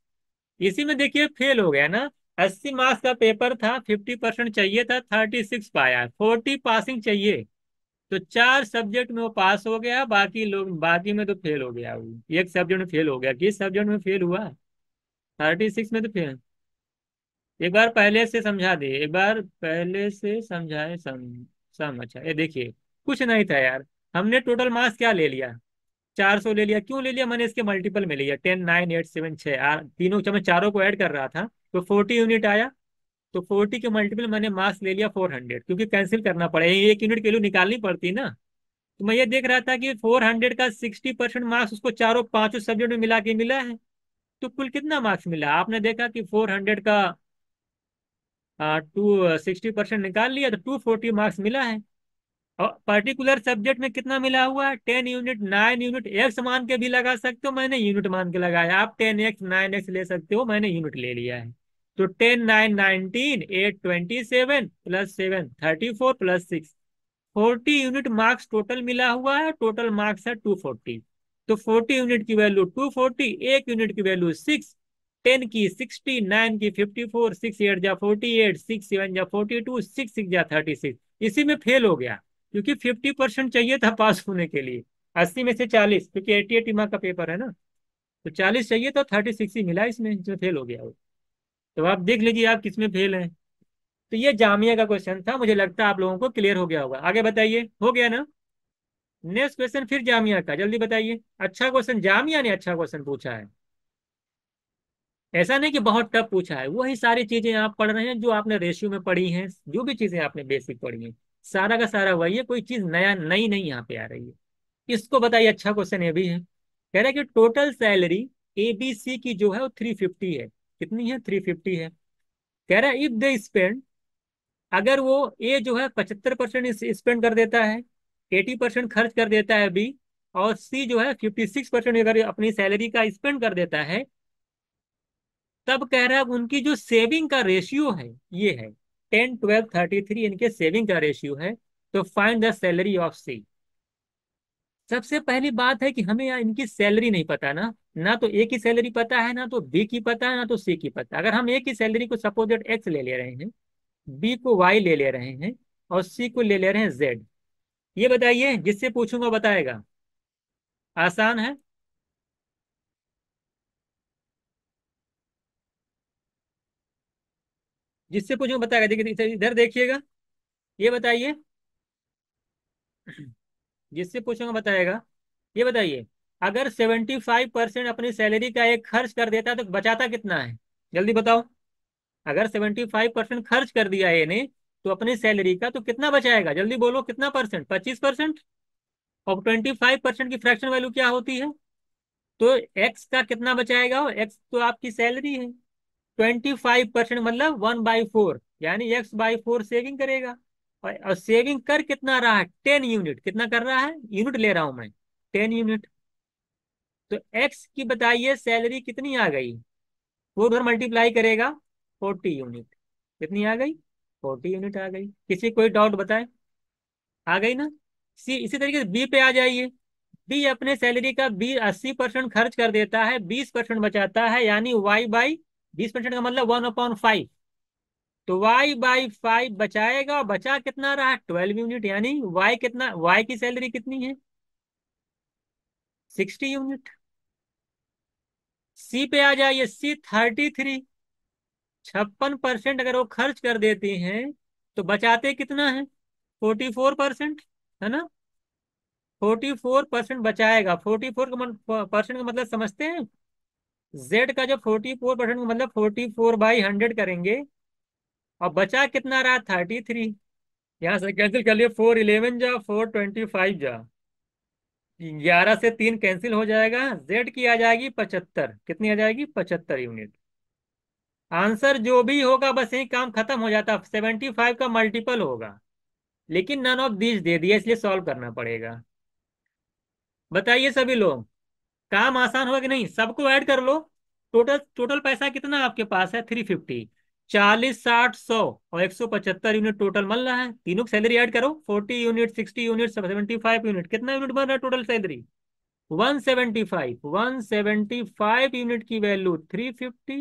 इसी में देखिए फेल हो गया ना अस्सी मार्क्स का पेपर था फिफ्टी परसेंट चाहिए था थर्टी सिक्स पाया फोर्टी पासिंग चाहिए तो चार सब्जेक्ट में वो पास हो गया बाकी लोग बाकी में तो फेल हो गया वो एक सब्जेक्ट में फेल हो गया किस सब्जेक्ट में फेल हुआ थर्टी सिक्स में तो फेल एक बार पहले से समझा दे एक बार पहले से समझाए सम सम अच्छा ये देखिए कुछ नहीं था यार हमने टोटल मार्क्स क्या ले लिया चार सौ ले लिया क्यों ले लिया मैंने इसके मल्टीपल में लिया टेन नाइन एट सेवन छः तीनों जब मैं चारों को ऐड कर रहा था तो फोर्टी यूनिट आया तो फोर्टी के मल्टीपल मैंने मास ले लिया फोर हंड्रेड क्योंकि कैंसिल करना पड़े एक यूनिट के लिए निकालनी पड़ती ना तो मैं ये देख रहा था कि फोर हंड्रेड का सिक्सटी परसेंट मार्क्स उसको चारों पांचों सब्जेक्ट में मिला के मिला है तो कुल कितना मार्क्स मिला आपने देखा कि फोर हंड्रेड का टू सिक्सटी परसेंट निकाल लिया तो टू फोर्टी मार्क्स मिला है और पर्टिकुलर सब्जेक्ट में कितना मिला हुआ है ten unit nine unit X मान के भी लगा सकते हो मैंने यूनिट मान के लगाया आप टेन एक्स नाइन एक्स ले सकते हो मैंने यूनिट ले लिया है तो ten nine nineteen eight twenty seven plus seven thirty four plus six forty unit marks total मिला हुआ है टोटल मार्क्स है टू फोर्टी तो फोर्टी यूनिट की वैल्यू टू फोर्टी एक यूनिट की वैल्यू सिक्स टेन की सिक्सटी नाइन की फिफ्टी फोर सिक्स एट जा फोर्टी एट सिक्स सेवन जा फोर्टी टू सिक्स सिक्स जा थर्टी सिक्स इसी में फेल हो गया क्योंकि फिफ्टी परसेंट चाहिए था पास होने के लिए अस्सी में से चालीस क्योंकि एटी एटी मार्क का पेपर है ना तो चालीस चाहिए तो थर्टी सिक्स ही मिला इसमें इसमें फेल हो गया वो तो आप देख लीजिए आप किस में फेल हैं तो ये जामिया का क्वेश्चन था मुझे लगता है आप लोगों को क्लियर हो गया होगा आगे बताइए हो गया ना नेक्स्ट क्वेश्चन फिर जामिया का जल्दी बताइए अच्छा क्वेश्चन जामिया ने अच्छा क्वेश्चन पूछा है ऐसा नहीं कि बहुत टफ पूछा है वही सारी चीजें आप पढ़ रहे हैं जो आपने रेशियो में पढ़ी हैं जो भी चीजें आपने बेसिक पढ़ी हैं सारा का सारा वही है कोई चीज नया नई नहीं यहाँ पे आ रही है इसको बताइए अच्छा क्वेश्चन ये भी है कह रहे हैं कि total salary A B C की जो है वो थ्री फिफ्टी है कितनी है थ्री फिफ्टी है कह रहा है इफ दे स्पेंड अगर वो ए जो है पचहत्तर परसेंट स्पेंड कर देता है एटी परसेंट खर्च कर देता है बी और सी जो है फिफ्टी सिक्स परसेंट अगर अपनी सैलरी का स्पेंड कर देता है तब कह रहा है उनकी जो सेविंग का रेशियो है ये है टेन ट्वेल्व थर्टी थ्री इनके सेविंग का रेशियो है तो find the salary of C सबसे पहली बात है कि हमें यहाँ इनकी सैलरी नहीं पता ना ना तो ए की सैलरी पता है ना तो बी की पता है ना तो सी की पता है अगर हम ए की सैलरी को सपोजेट एक्स ले ले रहे हैं बी को वाई ले ले रहे हैं और सी को ले ले रहे हैं जेड ये बताइए जिससे पूछूंगा बताएगा आसान है जिससे पूछूंगा बताएगा देखिए इधर देखिएगा ये बताइए जिससे पूछूंगा बताएगा ये बताइए अगर सेवेंटी फाइव परसेंट अपनी सैलरी का एक खर्च कर देता तो बचाता कितना है जल्दी बताओ अगर सेवेंटी फाइव परसेंट खर्च कर दिया है तो अपनी सैलरी का तो कितना बचाएगा जल्दी बोलो कितना परसेंट पच्चीस परसेंट और ट्वेंटी फाइव परसेंट की फ्रैक्शन वैल्यू क्या होती है तो एक्स का कितना बचाएगा एक्स तो आपकी सैलरी है ट्वेंटी फाइव परसेंट मतलब वन बाई फोर यानी एक्स बाई फोर सेविंग करेगा और, और सेविंग कर कितना रहा है टेन यूनिट कितना कर रहा है यूनिट ले रहा हूं मैं टेन यूनिट तो एक्स की बताइए सैलरी कितनी आ गई वो उधर मल्टीप्लाई करेगा फोर्टी यूनिट कितनी आ गई फोर्टी यूनिट आ गई किसी कोई डाउट बताए आ गई ना सी इसी तरीके से बी पे आ जाइए बी अपने सैलरी का बी अस्सी परसेंट खर्च कर देता है बीस परसेंट बचाता है यानी वाई बाई बीस परसेंट का मतलब वन अपॉइंट फाइव तो y बाई फाइव बचाएगा और बचा कितना रहा ट्वेल्व यूनिट यानी y कितना y की सैलरी कितनी है सिक्सटी यूनिट सी पे आ जाइए सी थर्टी थ्री छप्पन परसेंट अगर वो खर्च कर देती हैं तो बचाते कितना है फोर्टी फोर परसेंट है ना फोर्टी फोर परसेंट बचाएगा फोर्टी फोर परसेंट का मतलब समझते हैं जेड का जब फोर्टी फोर परसेंट का मतलब फोर्टी फोर बाई हंड्रेड करेंगे और बचा कितना रहा थर्टी थ्री यहाँ से कैंसिल कर लिए फोर इलेवन जा फोर ट्वेंटी फाइव जा ग्यारह से तीन कैंसिल हो जाएगा जेड की आ जाएगी पचहत्तर कितनी आ जाएगी पचहत्तर यूनिट आंसर जो भी होगा बस यही काम खत्म हो जाता सेवेंटी फाइव का मल्टीपल होगा लेकिन नन ऑफ दीज दे दिया इसलिए सॉल्व करना पड़ेगा बताइए सभी लोग काम आसान होगा कि नहीं सबको ऐड कर लो टोटल टोटल पैसा कितना आपके पास है थ्री फिफ्टी चालीस साठ सौ और एक सौ पचहत्तर यूनिट टोटल बन रहा है तीनों की सैलरी ऐड करो forty unit sixty unit seventy five unit कितना यूनिट बन रहा है total salary one seventy five one seventy five unit की value three fifty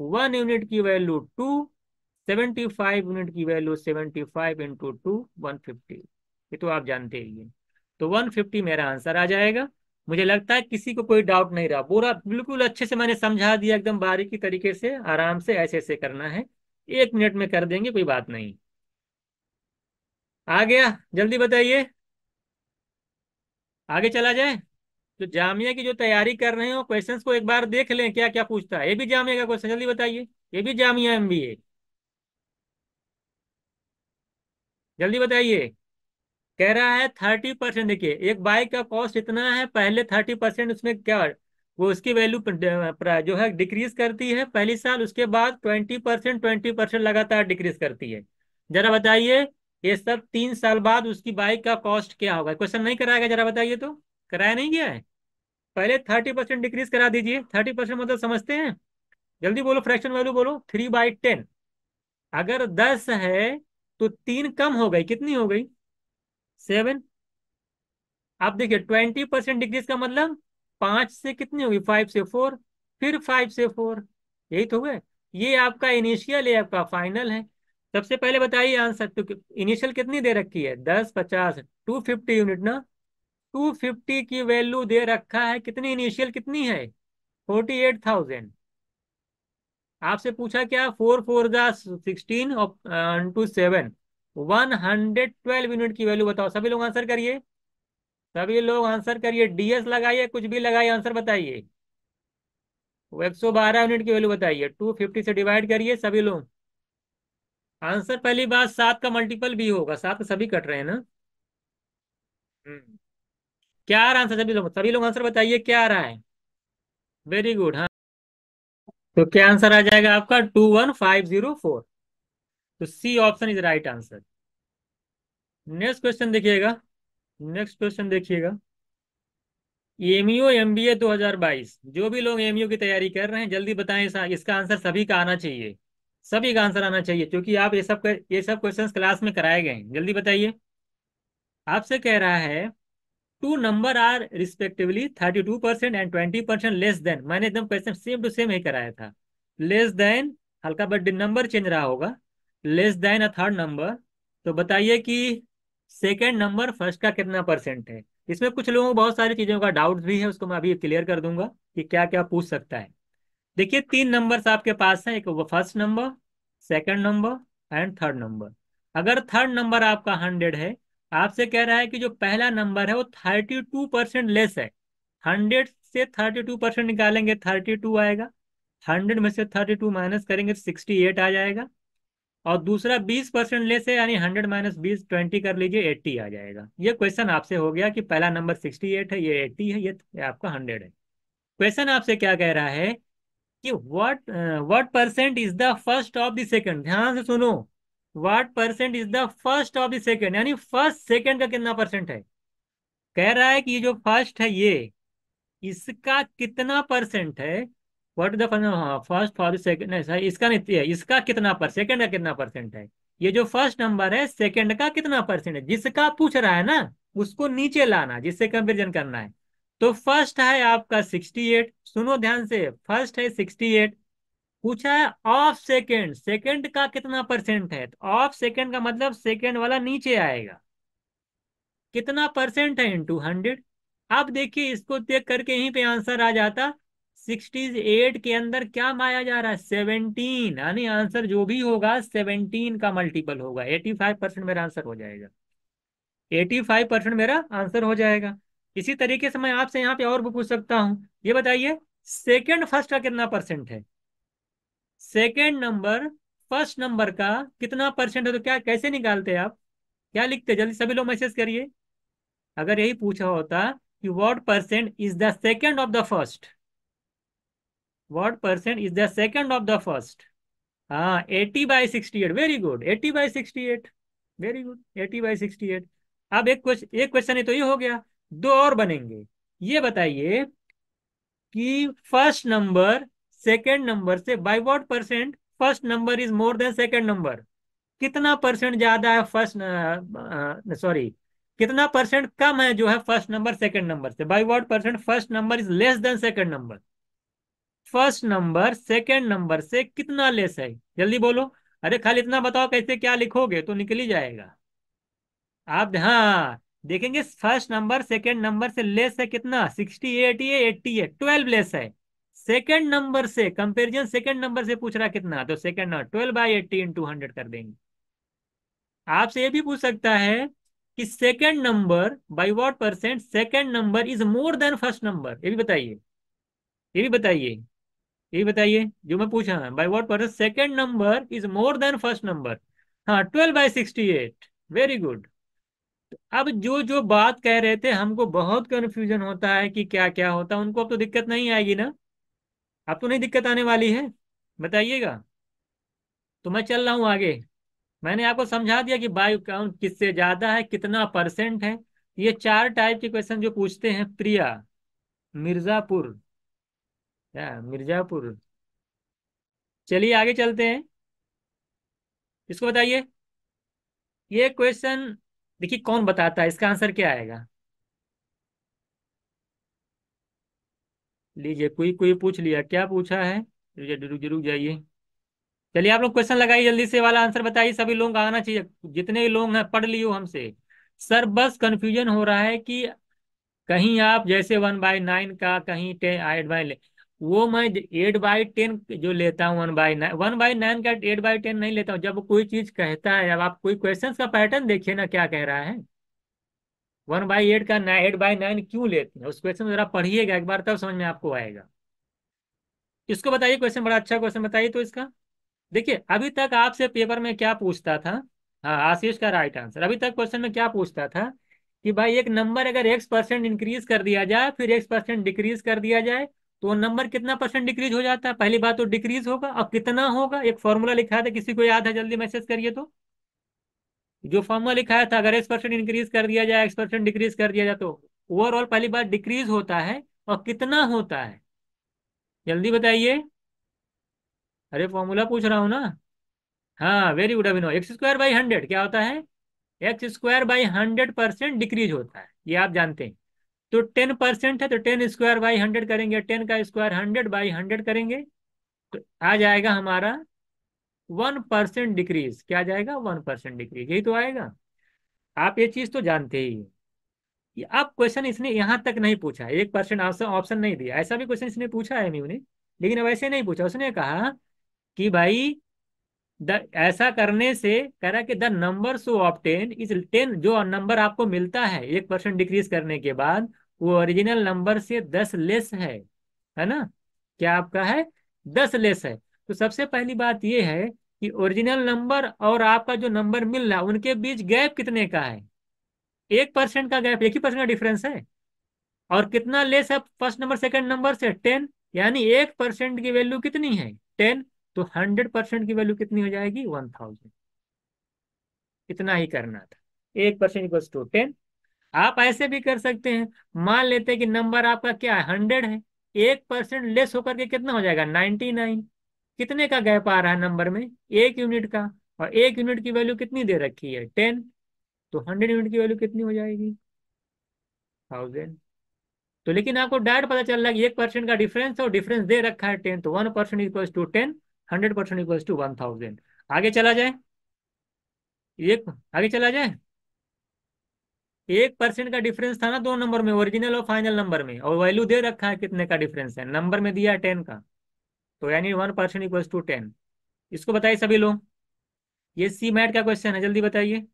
one unit की value two seventy five unit की value seventy five into two one fifty ये तो आप जानते ही तो वन फिफ्टी मेरा आंसर आ जाएगा मुझे लगता है किसी को कोई डाउट नहीं रहा बोरा बिल्कुल अच्छे से मैंने समझा दिया एकदम बारीकी तरीके से आराम से ऐसे ऐसे करना है एक मिनट में कर देंगे कोई बात नहीं आ गया जल्दी बताइए आगे चला जाए तो जामिया की जो तैयारी कर रहे हो क्वेश्चंस को एक बार देख लें क्या क्या पूछता है ये भी जामिया का क्वेश्चन जल्दी बताइए ये भी जामिया एमबीए जल्दी बताइए कह रहा है थर्टी परसेंट देखिए एक बाइक का कॉस्ट इतना है पहले थर्टी परसेंट उसमें क्या वो उसकी वैल्यू जो है डिक्रीज करती है पहले साल उसके बाद ट्वेंटी परसेंट ट्वेंटी परसेंट लगातार डिक्रीज करती है जरा बताइए ये सब तीन साल बाद उसकी बाइक का कॉस्ट क्या होगा क्वेश्चन नहीं कराएगा जरा बताइए तो कराया नहीं गया है पहले थर्टी परसेंट डिक्रीज करा दीजिए थर्टी परसेंट मतलब समझते हैं जल्दी बोलो फ्रैक्शन वैल्यू बोलो थ्री बाई टेन अगर दस है तो तीन कम हो गई कितनी हो गई सेवन आप देखिए ट्वेंटी परसेंट डिक्रीज का मतलब पांच से कितनी होगी फाइव से फोर फिर फाइव से फोर यही तो हुआ ये आपका इनिशियल है आपका फाइनल है सबसे पहले बताइए आंसर तो इनिशियल कितनी दे रखी है दस पचास टू फिफ्टी यूनिट ना टू फिफ्टी की वैल्यू दे रखा है कितनी इनिशियल कितनी है फोर्टी एट थाउजेंड आपसे पूछा क्या four four sixteen sixteen two seven 112 unit की वैल्यू बताओ सभी लोग आंसर करिए सभी लोग आंसर करिए डीएस लगाइए कुछ भी लगाइए आंसर बताइए एक सौ बारह यूनिट की वैल्यू बताइए टू फिफ्टी से डिवाइड करिए सभी लोग आंसर पहली बात सात का मल्टीपल भी होगा सात सभी कट रहे हैं ना हम्म। क्या आ रहा आंसर सभी लोग सभी लोग आंसर बताइए क्या आ रहा है वेरी गुड हाँ तो क्या आंसर आ जाएगा आपका two one five zero four तो C option is right answer next question देखिएगा नेक्स्ट क्वेश्चन देखिएगा एमयू एमबीए 2022 जो भी लोग एमयू e की तैयारी कर रहे हैं जल्दी बताएं इसका आंसर सभी का आना चाहिए सभी का आंसर आना चाहिए क्योंकि आप ये सब कर, ये सब क्वेश्चंस क्लास में कराए गए हैं जल्दी बताइए आपसे कह रहा है two number are respectively thirty two percent and twenty percent less than मैंने एकदम क्वेश्चन सेम टू सेम ही कराया था लेस देन हल्का बट नंबर चेंज रहा होगा less than a third number तो बताइए कि सेकेंड नंबर फर्स्ट का कितना परसेंट है इसमें कुछ लोगों को बहुत सारी चीजों का डाउट भी है उसको मैं अभी क्लियर कर दूंगा कि क्या क्या पूछ सकता है देखिए तीन नंबर्स आपके पास हैं एक first number second number and third number अगर थर्ड नंबर आपका हंड्रेड है आपसे कह रहा है कि जो पहला नंबर है वो थर्टी टू परसेंट लेस है हंड्रेड से थर्टी टू परसेंट निकालेंगे थर्टी टू आएगा हंड्रेड में से थर्टी टू माइनस करेंगे सिक्सटी तो एट आ जाएगा और दूसरा 20 परसेंट ले से यानी 100 माइनस बीस ट्वेंटी कर लीजिए 80 आ जाएगा ये क्वेश्चन आपसे हो गया कि पहला नंबर 68 है ये 80 है ये आपका 100 है क्वेश्चन आपसे क्या कह रहा है कि what what percent is the first of the second ध्यान से सुनो what percent is the first of the second यानी फर्स्ट सेकेंड का कितना परसेंट है कह रहा है कि ये जो फर्स्ट है ये इसका कितना परसेंट है what is the first for second नहीं इसका नहीं है इसका कितना पर सेकंड का कितना परसेंट है ये जो फर्स्ट नंबर है सेकंड का कितना परसेंट है जिसका पूछ रहा है ना उसको नीचे लाना जिससे कंपेरिजन करना है तो फर्स्ट है आपका 68 सुनो ध्यान से फर्स्ट है 68 पूछा है ऑफ सेकंड सेकंड का कितना परसेंट है तो ऑफ सेकंड का मतलब सेकंड वाला नीचे आएगा कितना परसेंट है टू हंड्रेड आप देखिए इसको देख करके यहीं पे आंसर आ जाता सिक्सटीज एट के अंदर क्या माया जा रहा है सेवनटीन यानी आंसर जो भी होगा सेवनटीन का मल्टीपल होगा एटी फाइव परसेंट मेरा आंसर हो जाएगा एटी फाइव परसेंट मेरा आंसर हो जाएगा इसी तरीके से मैं आपसे यहाँ पे और भी पूछ सकता हूँ ये बताइए सेकेंड फर्स्ट का कितना परसेंट है सेकेंड नंबर फर्स्ट नंबर का कितना परसेंट है तो क्या कैसे निकालते आप क्या लिखते जल्दी सभी लोग मैसेज करिए अगर यही पूछा होता कि what percent is the second of the first what percent is the second of the first? Ah, 80 by 68. Very good. 80 by 68. Very good 80 by 68 अब एक क्वेश्चन एक क्वेश्चन तो ये हो गया दो और बनेंगे ये बताइए कि फर्स्ट नंबर सेकेंड नंबर से by what percent first number is more than second number कितना परसेंट ज्यादा है फर्स्ट सॉरी कितना परसेंट कम है जो है फर्स्ट नंबर सेकेंड नंबर से by what percent first number is less than second number first number second number से कितना लेस है जल्दी बोलो अरे खाली इतना बताओ कैसे क्या लिखोगे तो निकल ही जाएगा आप हाँ देखेंगे फर्स्ट नंबर सेकेंड नंबर से लेस है कितना सिक्सटी एट ये एट्टी है ट्वेल्व लेस है सेकेंड नंबर से कंपेरिजन सेकेंड नंबर से पूछ रहा कितना तो सेकेंड नंबर हाँ, twelve by eighty into hundred कर देंगे आपसे ये भी पूछ सकता है कि second number by what percent second number is more than first number ये भी बताइए ये भी बताइए यही बताइए जो मैं पूछ रहा हूँ by what per second number is more than first number हाँ twelve by sixty eight very good अब जो जो बात कह रहे थे हमको बहुत कंफ्यूजन होता है कि क्या क्या होता है उनको अब तो दिक्कत नहीं आएगी ना अब तो नहीं दिक्कत आने वाली है बताइएगा तो मैं चल रहा हूँ आगे मैंने आपको समझा दिया कि बायो काउंट किससे ज्यादा है कितना परसेंट है ये चार टाइप के क्वेश्चन जो पूछते हैं प्रिया मिर्जापुर मिर्जापुर चलिए आगे चलते हैं इसको बताइए ये क्वेश्चन देखिए कौन बताता है इसका आंसर क्या आएगा लीजिए कोई कोई पूछ लिया क्या पूछा है रुक जाइए चलिए आप लोग क्वेश्चन लगाइए जल्दी से वाला आंसर बताइए सभी लोगों आना चाहिए जितने भी लोग हैं पढ़ लियो हमसे सर बस कंफ्यूजन हो रहा है कि कहीं आप जैसे वन बाय नाइन का कहीं टेन आइड बाई वो मैं एट बाई टेन जो लेता हूँ one by nine one by nine का एट बाई टेन नहीं लेता हूँ जब कोई चीज कहता है अब आप कोई क्वेश्चन का पैटर्न देखिए ना क्या कह रहा है वन बाई एट का एट बाई नाइन क्यों लेते हैं उस क्वेश्चन जरा पढ़िएगा एक बार तब समझ में आपको आएगा इसको बताइए क्वेश्चन बड़ा अच्छा क्वेश्चन बताइए तो इसका देखिए अभी तक आपसे पेपर में क्या पूछता था हाँ आशीष का राइट आंसर अभी तक क्वेश्चन में क्या पूछता था कि भाई एक नंबर अगर एक्स परसेंट इंक्रीज कर दिया जाए फिर एक्स परसेंट डिक्रीज कर दिया जाए तो नंबर कितना परसेंट डिक्रीज हो जाता है पहली बात तो डिक्रीज होगा अब कितना होगा एक फॉर्मूला लिखा था किसी को याद है जल्दी मैसेज करिए तो जो फॉर्मूला लिखा था अगर एक्स परसेंट इंक्रीज कर दिया जाए एक्स परसेंट डिक्रीज कर दिया जाए तो ओवरऑल पहली बार डिक्रीज होता है और कितना होता है जल्दी बताइए अरे फॉर्मूला पूछ रहा हूँ ना हाँ वेरी गुड अभिनो एक्स स्क्वायर बाई हंड्रेड क्या होता है X square by hundred percent decrease होता है ये आप जानते हैं तो टेन परसेंट है तो टेन स्क्वायर बाई हंड्रेड करेंगे टेन का स्क्वायर हंड्रेड बाई हंड्रेड करेंगे तो आ जाएगा हमारा वन परसेंट डिक्रीज क्या जाएगा वन परसेंट डिक्रीज यही तो आएगा आप ये चीज तो जानते ही है अब क्वेश्चन इसने यहां तक नहीं पूछा एक परसेंट ऑप्शन नहीं दिया ऐसा भी क्वेश्चन इसने पूछा है ने लेकिन अब ऐसे नहीं पूछा उसने कहा कि भाई द ऐसा करने से कह रहा कि the number so obtain is ten जो नंबर आपको मिलता है एक परसेंट डिक्रीज करने के बाद वो ओरिजिनल नंबर से दस लेस है है ना क्या आपका है दस लेस है तो सबसे पहली बात ये है कि ओरिजिनल नंबर और आपका जो नंबर मिल रहा है उनके बीच गैप कितने का है एक परसेंट का गैप एक ही परसेंट का डिफरेंस है और कितना लेस है फर्स्ट नंबर सेकंड नंबर से टेन यानी एक परसेंट की वैल्यू कितनी है टेन तो हंड्रेड परसेंट की वैल्यू कितनी हो जाएगी वन थाउजेंड इतना ही करना था एक परसेंट इक्वल्स टू टेन आप ऐसे भी कर सकते हैं मान लेते हैं कि नंबर आपका क्या है हंड्रेड है एक परसेंट लेस होकर के कितना हो जाएगा नाइन्टी नाइन कितने का गैप आ रहा है नंबर में एक यूनिट का और एक यूनिट की वैल्यू कितनी दे रखी है टेन तो हंड्रेड यूनिट की वैल्यू कितनी हो जाएगी थाउजेंड तो लेकिन आपको डायरेक्ट पता चल रहा है कि एक परसेंट का डिफरेंस और डिफरेंस दे रखा है टेन तो one percent equal to ten hundred percent equal to one thousand आगे चला जाए एक आगे चला जाए एक परसेंट का डिफरेंस था ना दो नंबर में ओरिजिनल और फाइनल नंबर में और वैल्यू दे रखा है कितने का डिफरेंस है नंबर में दिया है टेन का तो यानी one percent equal to ten इसको बताइए सभी लोग ये सी मैट का क्वेश्चन है जल्दी बताइए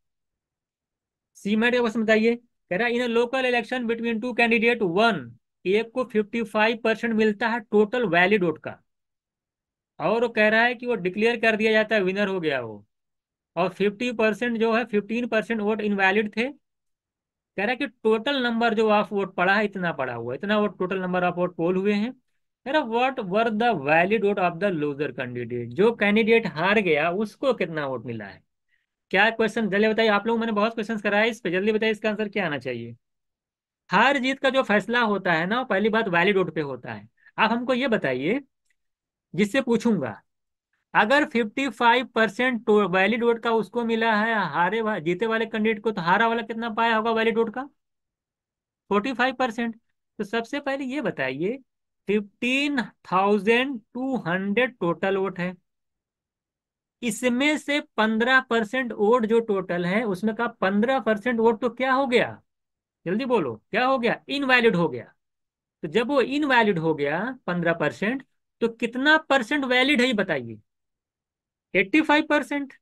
सी मैट का क्वेश्चन बताइए कह रहा है in local election between two candidate one एक को फिफ्टी फाइव परसेंट मिलता है टोटल वैलिड वोट का और वो कह रहा है कि वो डिक्लेयर कर दिया जाता है विनर हो गया वो और फिफ्टी परसेंट जो है फिफ्टीन परसेंट वोट इनवैलिड थे कह रहा है कि टोटल नंबर जो ऑफ वोट पड़ा है इतना पड़ा हुआ इतना vote total number of vote poll हुए हैं कह रहा whatever the valid vote of the loser candidate जो कैंडिडेट हार गया उसको कितना वोट मिला है क्या क्वेश्चन जल्दी बताइए आप लोग मैंने बहुत क्वेश्चन कराया इस पर जल्दी बताइए इसका आंसर क्या आना चाहिए हार जीत का जो फैसला होता है ना पहली बात वैलिड वोट पे होता है आप हमको ये बताइए जिससे पूछूंगा अगर 55 परसेंट वैलिड वोट का उसको मिला है हारे वा जीते वाले कैंडिडेट को तो हारा वाला कितना पाया होगा वैलिड वोट का 45 परसेंट तो सबसे पहले ये बताइए 15,200 टोटल वोट है इसमें से 15 परसेंट वोट जो टोटल है उसमें का 15 परसेंट वोट तो क्या हो गया जल्दी बोलो क्या हो गया इनवैलिड हो गया तो जब वो इनवैलिड हो गया पंद्रह परसेंट तो कितना परसेंट वैलिड है ये बताइए 85 परसेंट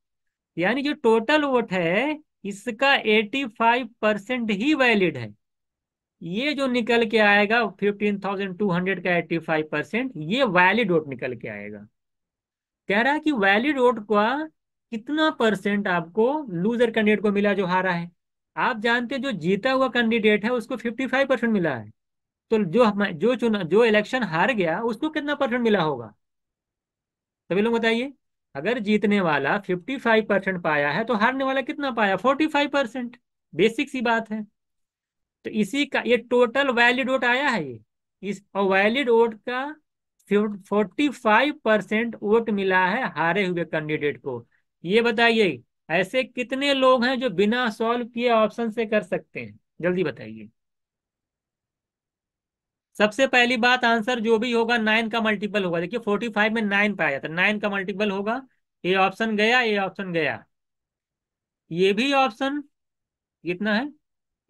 यानी जो टोटल वोट है इसका 85 परसेंट ही वैलिड है ये जो निकल के आएगा 15,200 का 85 परसेंट ये वैलिड वोट निकल के आएगा कह रहा है कि वैलिड वोट का कितना परसेंट आपको लूजर कैंडिडेट को मिला जो हारा है आप जानते हैं जो जीता हुआ कैंडिडेट है उसको 55 परसेंट मिला है तो जो जो चुना जो इलेक्शन हार गया उसको कितना परसेंट मिला होगा सभी लोग बताइए अगर जीतने वाला 55 परसेंट पाया है तो हारने वाला कितना पाया 45 परसेंट बेसिक सी बात है तो इसी का ये टोटल वैलिड वोट आया है ये इस वैलिड वोट का 45 परसेंट वोट मिला है हारे हुए कैंडिडेट को ये बताइए ऐसे कितने लोग हैं जो बिना सॉल्व किए ऑप्शन से कर सकते हैं जल्दी बताइए सबसे पहली बात आंसर जो भी होगा नाइन का मल्टीपल होगा देखिए फोर्टी फाइव में नाइन पाया जाता है नाइन का मल्टीपल होगा ये ऑप्शन गया ये ऑप्शन गया ये भी ऑप्शन कितना है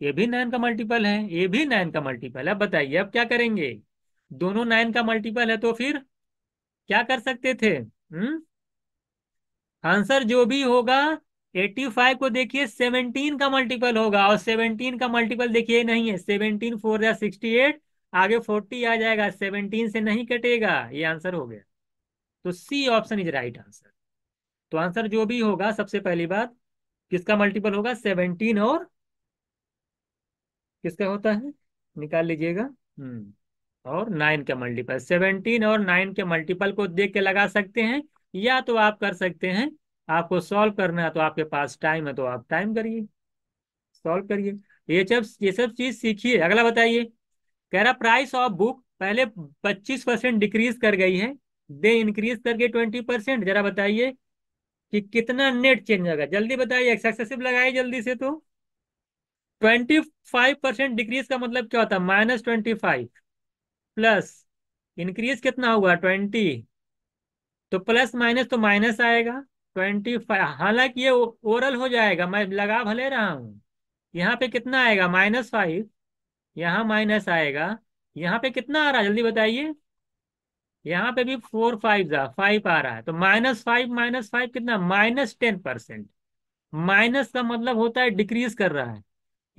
ये भी नाइन का मल्टीपल है ये भी नाइन का मल्टीपल है बताइए अब क्या करेंगे दोनों नाइन का मल्टीपल है तो फिर क्या कर सकते थे हम्म? आंसर जो भी होगा 85 को देखिए 17 का मल्टीपल होगा और 17 का मल्टीपल देखिए नहीं है 17 फोर या एट आगे फोर्टी आ जाएगा सेवनटीन से नहीं कटेगा ये आंसर हो गया तो C option is right answer तो आंसर जो भी होगा सबसे पहली बात किसका मल्टीपल होगा सेवनटीन और किसका होता है निकाल लीजिएगा हम्म और नाइन का मल्टीपल सेवनटीन और नाइन के मल्टीपल को देख के लगा सकते हैं या तो आप कर सकते हैं आपको सॉल्व करना है तो आपके पास टाइम है तो आप टाइम करिए सॉल्व करिए ये सब ये सब चीज सीखिए अगला बताइए कह रहा प्राइस ऑफ बुक पहले 25 परसेंट डिक्रीज कर गई है दे इंक्रीज करके 20 परसेंट जरा बताइए कि कितना नेट चेंज होगा जल्दी बताइए सक्सेसिव लगाइए जल्दी से तो 25 परसेंट डिक्रीज का मतलब क्या होता है minus twenty five plus increase कितना होगा 20 तो प्लस माइनस तो माइनस आएगा 25 हालांकि ये ओरल हो जाएगा मैं लगा भले रहा हूँ यहाँ पे कितना आएगा माइनस फाइव यहाँ माइनस आएगा यहाँ पे कितना आ रहा है जल्दी बताइए यहाँ पे भी फोर फाइव फाइव आ रहा है तो माइनस फाइव माइनस फाइव कितना माइनस टेन परसेंट माइनस का मतलब होता है डिक्रीज कर रहा है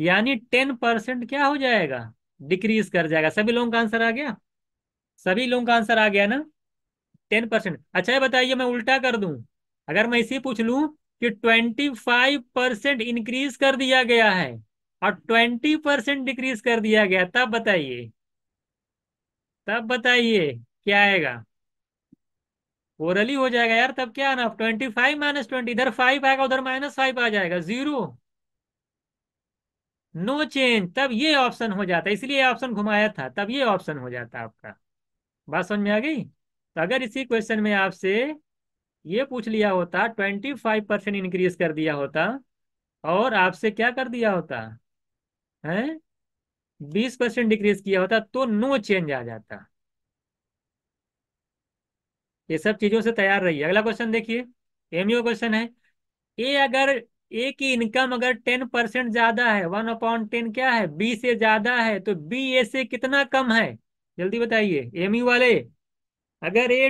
यानी टेन परसेंट क्या हो जाएगा डिक्रीज कर जाएगा सभी लोगों का आंसर आ गया सभी लोगों का आंसर आ गया ना टेन परसेंट अच्छा बताइए मैं उल्टा कर दू अगर मैं इसी पूछ लू कि ट्वेंटी फाइव परसेंट इंक्रीज कर दिया गया है और ट्वेंटी परसेंट डिक्रीज कर दिया गया तब बताइए तब बताइए क्या आएगा ओरली हो जाएगा यार तब क्या आना ट्वेंटी फाइव माइनस ट्वेंटी इधर फाइव आएगा उधर माइनस फाइव आ जाएगा जीरो नो चेंज तब ये ऑप्शन हो जाता है इसलिए ऑप्शन घुमाया था तब ये ऑप्शन हो जाता आपका बात समझ में आ गई तो अगर इसी क्वेश्चन में आपसे ये पूछ लिया होता ट्वेंटी फाइव परसेंट इंक्रीज कर दिया होता और आपसे क्या कर दिया होता है बीस परसेंट डिक्रीज किया होता तो नो चेंज आ जाता ये सब चीजों से तैयार रही अगला क्वेश्चन देखिए एमयू क्वेश्चन है ए अगर ए की इनकम अगर टेन परसेंट ज्यादा है वन अपॉइंट टेन क्या है बी से ज्यादा है तो बी ए से कितना कम है जल्दी बताइए एमयू वाले अगर ए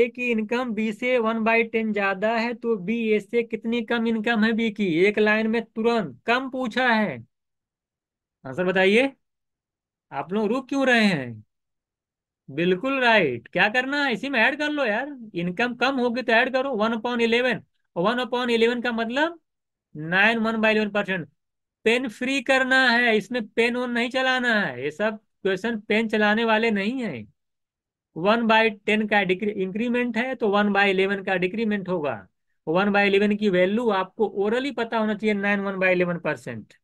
ए की इनकम बी से वन बाई टेन ज्यादा है तो बी ए से कितनी कम इनकम है बी की एक लाइन में तुरंत कम पूछा है आंसर बताइए आप लोग रुक क्यों रहे हैं बिल्कुल राइट क्या करना है इसी में ऐड कर लो यार इनकम कम होगी तो ऐड करो one upon eleven one upon eleven का मतलब nine one by eleven percent pen free करना है इसमें पेन वन नहीं चलाना है ये सब क्वेश्चन पेन चलाने वाले नहीं है वन बाई टेन का इंक्रीमेंट है तो वन बाई इलेवन का डिक्रीमेंट होगा वन बाई इलेवन की वैल्यू आपको ओरली पता होना चाहिए nine one by eleven percent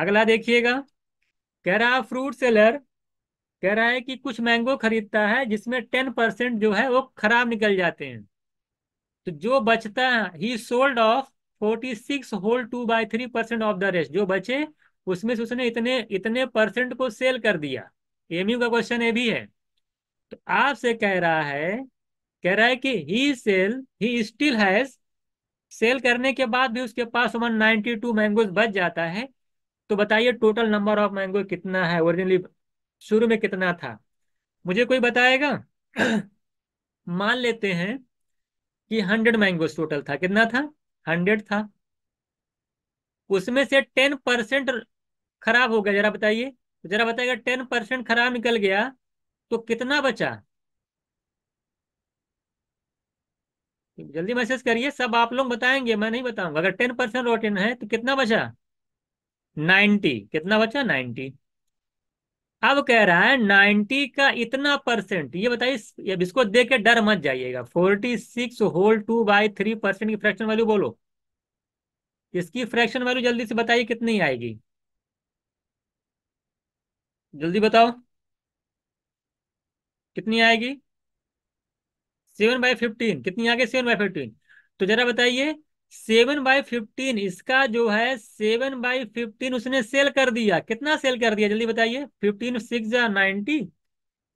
अगला देखिएगा कह रहा फ्रूट सेलर कह रहा है कि कुछ मैंगो खरीदता है जिसमें टेन परसेंट जो है वो खराब निकल जाते हैं तो जो बचता है he sold of forty six whole two by three percent of the rest जो बचे उसमें से उसने इतने इतने परसेंट को सेल कर दिया एमयू का क्वेश्चन ये भी है तो आपसे कह रहा है कह रहा है कि he sell he still has sell करने के बाद भी उसके पास वन नाइन्टी टू मैंगोज बच जाता है तो बताइए टोटल नंबर ऑफ मैंगो कितना है ओरिजिनली शुरू में कितना था मुझे कोई बताएगा मान लेते हैं कि हंड्रेड मैंगोज टोटल था कितना था हंड्रेड था उसमें से टेन परसेंट खराब हो गया जरा बताइए जरा बताइएगा टेन परसेंट खराब निकल गया तो कितना बचा जल्दी मैसेज करिए सब आप लोग बताएंगे मैं नहीं बताऊंगा अगर टेन परसेंट रोटिन है तो कितना बचा नाइन्टी कितना बचा नाइन्टी अब कह रहा है नाइन्टी का इतना परसेंट ये बताइए इसको देख के डर मत जाइएगा forty six whole two by three percent की फ्रैक्शन वैल्यू बोलो इसकी फ्रैक्शन वैल्यू जल्दी से बताइए कितनी आएगी जल्दी बताओ कितनी आएगी सेवन बाई फिफ्टीन कितनी आ गई सेवन बाई फिफ्टीन तो जरा बताइए सेवन बाई फिफ्टीन इसका जो है सेवन बाई फिफ्टीन उसने सेल कर दिया कितना सेल कर दिया जल्दी बताइए फिफ्टीन सिक्स नाइनटी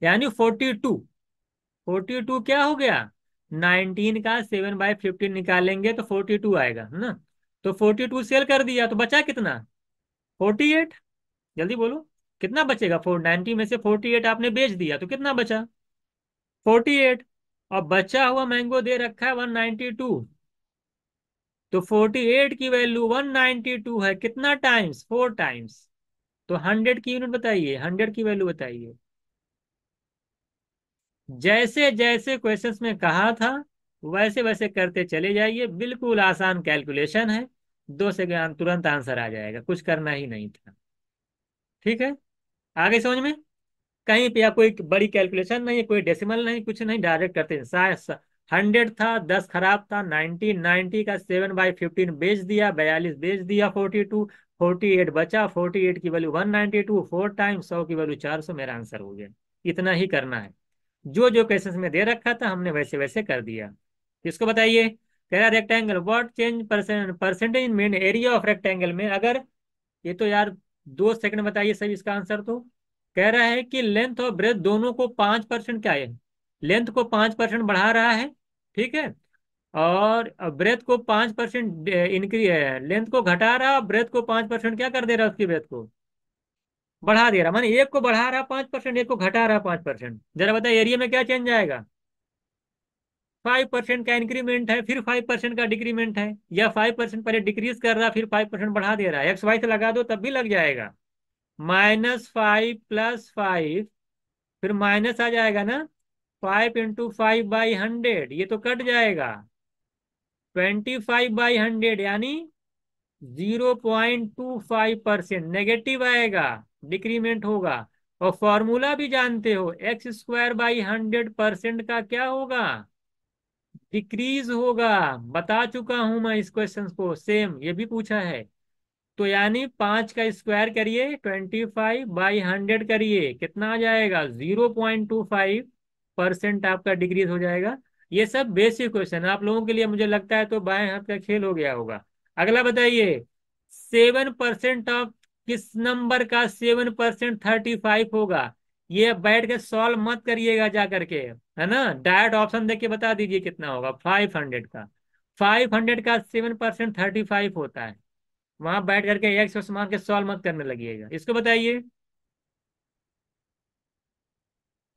यानी फोर्टी टू फोर्टी टू क्या हो गया नाइनटीन का सेवन बाई फिफ्टीन निकालेंगे तो फोर्टी टू आएगा है ना तो फोर्टी टू सेल कर दिया तो बचा कितना फोर्टी एट जल्दी बोलो कितना बचेगा फोर नाइनटी में से फोर्टी एट आपने बेच दिया तो कितना बचा फोर्टी एट और बचा हुआ मैंगो दे रखा है वन नाइन्टी टू तो 48 की वैल्यू 192 है कितना टाइम्स फोर टाइम्स तो 100 की यूनिट बताइए 100 की वैल्यू बताइए जैसे जैसे क्वेश्चन में कहा था वैसे वैसे करते चले जाइए बिल्कुल आसान कैलकुलेशन है दो सेकेंड तुरंत आंसर आ जाएगा कुछ करना ही नहीं था ठीक है आगे समझ में कहीं पे या कोई बड़ी कैलकुलेशन नहीं है कोई डेसिमल नहीं कुछ नहीं डायरेक्ट करते हैं हंड्रेड था दस खराब था नाइनटी नाइनटी का सेवन बाई फिफ्टीन बेच दिया बयालीस बेच दिया फोर्टी टू फोर्टी एट बचा फोर्टी एट की value one ninety two four time सौ की वैल्यू चार सौ मेरा आंसर हो गया इतना ही करना है जो जो क्वेश्चन में दे रखा था हमने वैसे वैसे कर दिया इसको बताइए कह रहा रेक्टेंगल वॉट चेंज परसेंटेज मेन एरिया ऑफ रेक्टेंगल में अगर ये तो यार दो सेकंड बताइए सर इसका आंसर तो कह रहा है कि लेंथ और ब्रेथ दोनों को पांच परसेंट क्या है लेंथ को पांच परसेंट बढ़ा रहा है ठीक है और ब्रेथ को पांच परसेंट इनक्री है लेंथ को घटा रहा ब्रेथ को पांच परसेंट क्या कर दे रहा उसकी ब्रेथ को बढ़ा दे रहा माने एक को बढ़ा रहा पांच परसेंट एक को घटा रहा पांच परसेंट जरा बताए एरिया में क्या चेंज आएगा फाइव परसेंट का इंक्रीमेंट है फिर फाइव परसेंट का डिक्रीमेंट है या फाइव परसेंट पहले डिक्रीज कर रहा फिर फाइव परसेंट बढ़ा दे रहा है एक्स वाई से लगा दो तब भी लग जाएगा माइनस फाइव प्लस फाइव फिर माइनस आ जाएगा ना five into five by hundred ये तो कट जाएगा ट्वेंटी फाइव बाई हंड्रेड यानी zero point two five percent negative आएगा डिक्रीमेंट होगा और फॉर्मूला भी जानते हो x square by hundred percent का क्या होगा डिक्रीज होगा बता चुका हूं मैं इस क्वेश्चन को सेम ये भी पूछा है तो यानी पांच का स्क्वायर करिए ट्वेंटी फाइव बाई हंड्रेड करिए कितना आ जाएगा zero point two five percent आपका डिक्रीज हो जाएगा ये सब बेसिक क्वेश्चन आप लोगों के लिए मुझे लगता है तो बाएं हाथ का खेल हो गया होगा अगला बताइए सेवन परसेंट ऑफ किस नंबर का सेवन परसेंट थर्टी फाइव होगा ये बैठ के सॉल्व मत करिएगा जा करके है ना डायरेक्ट ऑप्शन देख के बता दीजिए कितना होगा फाइव हंड्रेड का फाइव हंड्रेड का सेवन परसेंट थर्टी फाइव होता है वहां बैठ करके एक क्वेश्चन मार के सॉल्व मत करने लगिएगा इसको बताइए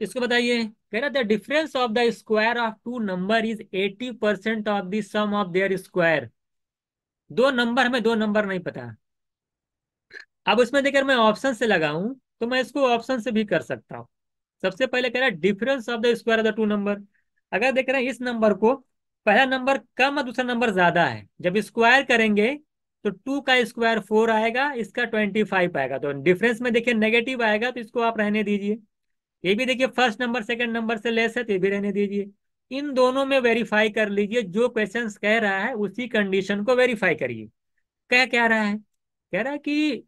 इसको बताइए है the difference of the square of two number is 80% of the sum of their square दो नंबर में दो नंबर नहीं पता अब उसमें देखकर मैं ऑप्शन से लगाऊं तो मैं इसको ऑप्शन से भी कर सकता हूं सबसे पहले कह रहा है difference of the square of the two number अगर देख रहे हैं इस नंबर को पहला नंबर कम और दूसरा नंबर ज्यादा है जब स्क्वायर करेंगे तो टू का स्क्वायर फोर आएगा इसका ट्वेंटी फाइव आएगा तो डिफरेंस में देखिए नेगेटिव आएगा तो इसको आप रहने दीजिए ये भी देखिए फर्स्ट नंबर सेकंड नंबर से लेस है तो ये भी रहने दीजिए इन दोनों में वेरीफाई कर लीजिए जो क्वेश्चन कह रहा है उसी कंडीशन को वेरीफाई करिए क्या कह रहा है कह रहा है कि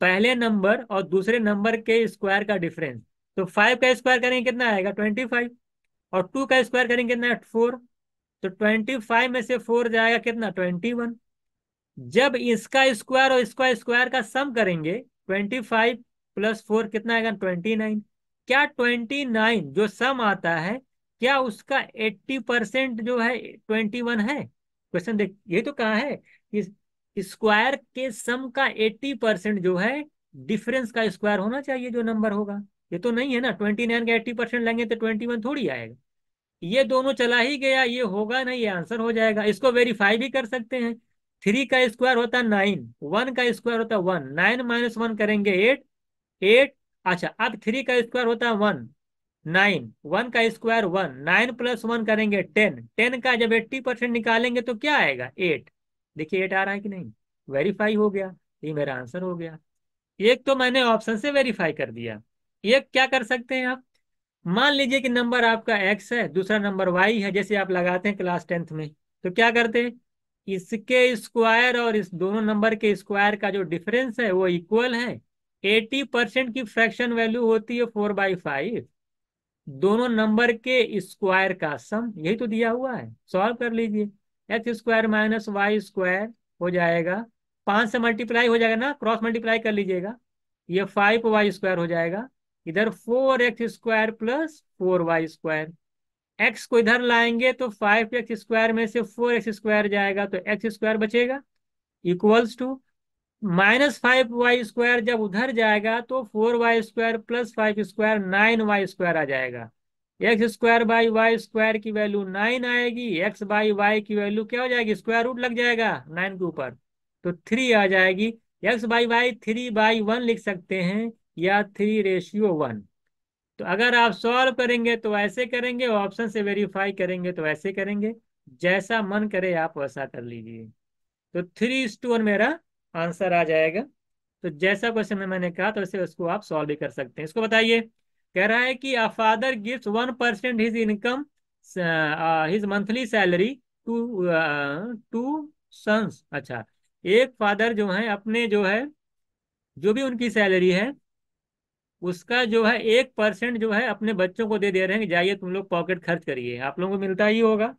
पहले नंबर और दूसरे नंबर के स्क्वायर का डिफरेंस तो फाइव का स्क्वायर करेंगे कितना आएगा ट्वेंटी फाइव और टू का स्क्वायर करेंगे कितना फोर तो ट्वेंटी फाइव में से फोर जाएगा कितना ट्वेंटी वन जब इसका स्क्वायर और इसका स्क्वायर का सम करेंगे ट्वेंटी फाइव प्लस फोर कितना आएगा ट्वेंटी नाइन क्या ट्वेंटी नाइन जो सम आता है क्या उसका एट्टी परसेंट जो है ट्वेंटी वन है क्वेश्चन देख ये तो कहा है कि स्क्वायर के सम का एट्टी परसेंट जो है डिफरेंस का स्क्वायर होना चाहिए जो नंबर होगा ये तो नहीं है ना ट्वेंटी नाइन का एट्टी परसेंट लेंगे तो ट्वेंटी वन थोड़ी आएगा ये दोनों चला ही गया ये होगा नहीं ये आंसर हो जाएगा इसको वेरीफाई भी कर सकते हैं थ्री का स्क्वायर होता है नाइन वन का स्क्वायर होता है वन नाइन माइनस वन करेंगे एट एट अच्छा अब थ्री का स्क्वायर होता है वन नाइन वन का square one nine plus one करेंगे टेन टेन का जब एट्टी परसेंट निकालेंगे तो क्या आएगा एट देखिए एट आ रहा है कि नहीं वेरीफाई हो गया ये मेरा आंसर हो गया एक तो मैंने ऑप्शन से वेरीफाई कर दिया एक क्या कर सकते हैं आप मान लीजिए कि नंबर आपका एक्स है दूसरा नंबर वाई है जैसे आप लगाते हैं क्लास टेंथ में तो क्या करते हैं इसके स्क्वायर और इस दोनों नंबर के स्क्वायर का जो डिफरेंस है वो इक्वल है एटी परसेंट की फ्रैक्शन वैल्यू होती है फोर बाई फाइव दोनों नंबर के स्क्वायर का सम यही तो दिया हुआ है सॉल्व कर लीजिए x square minus y square हो जाएगा पांच से मल्टीप्लाई हो जाएगा ना क्रॉस मल्टीप्लाई कर लीजिएगा ये फाइव वाई स्क्वायर हो जाएगा इधर four x square plus four y square x को इधर लाएंगे तो फाइव एक्स स्क्वायर में से फोर एक्स स्क्वायर जाएगा तो एक्स स्क्वायर बचेगा equals to minus five y square जब उधर जाएगा तो four y square plus five square nine y square आ जाएगा x square by y square की वैल्यू नाइन आएगी एक्स बाई वाई की वैल्यू क्या हो जाएगी स्क्वायर रूट लग जाएगा नाइन के ऊपर तो थ्री आ जाएगी x by y three by one लिख सकते हैं या थ्री रेशियो वन तो अगर आप सॉल्व करेंगे तो ऐसे करेंगे ऑप्शन से वेरीफाई करेंगे तो ऐसे करेंगे जैसा मन करे आप वैसा कर लीजिए तो थ्री इस टू वन मेरा आंसर आ जाएगा तो जैसा क्वेश्चन में मैंने कहा तो वैसे उसको आप सॉल्व भी कर सकते हैं इसको बताइए कह रहा है कि a father gives one percent his income his monthly salary to two sons अच्छा एक फादर जो है अपने जो है जो भी उनकी सैलरी है उसका जो है एक परसेंट जो है अपने बच्चों को दे दे रहे हैं कि जाइए तुम लोग पॉकेट खर्च करिए आप लोगों को मिलता ही होगा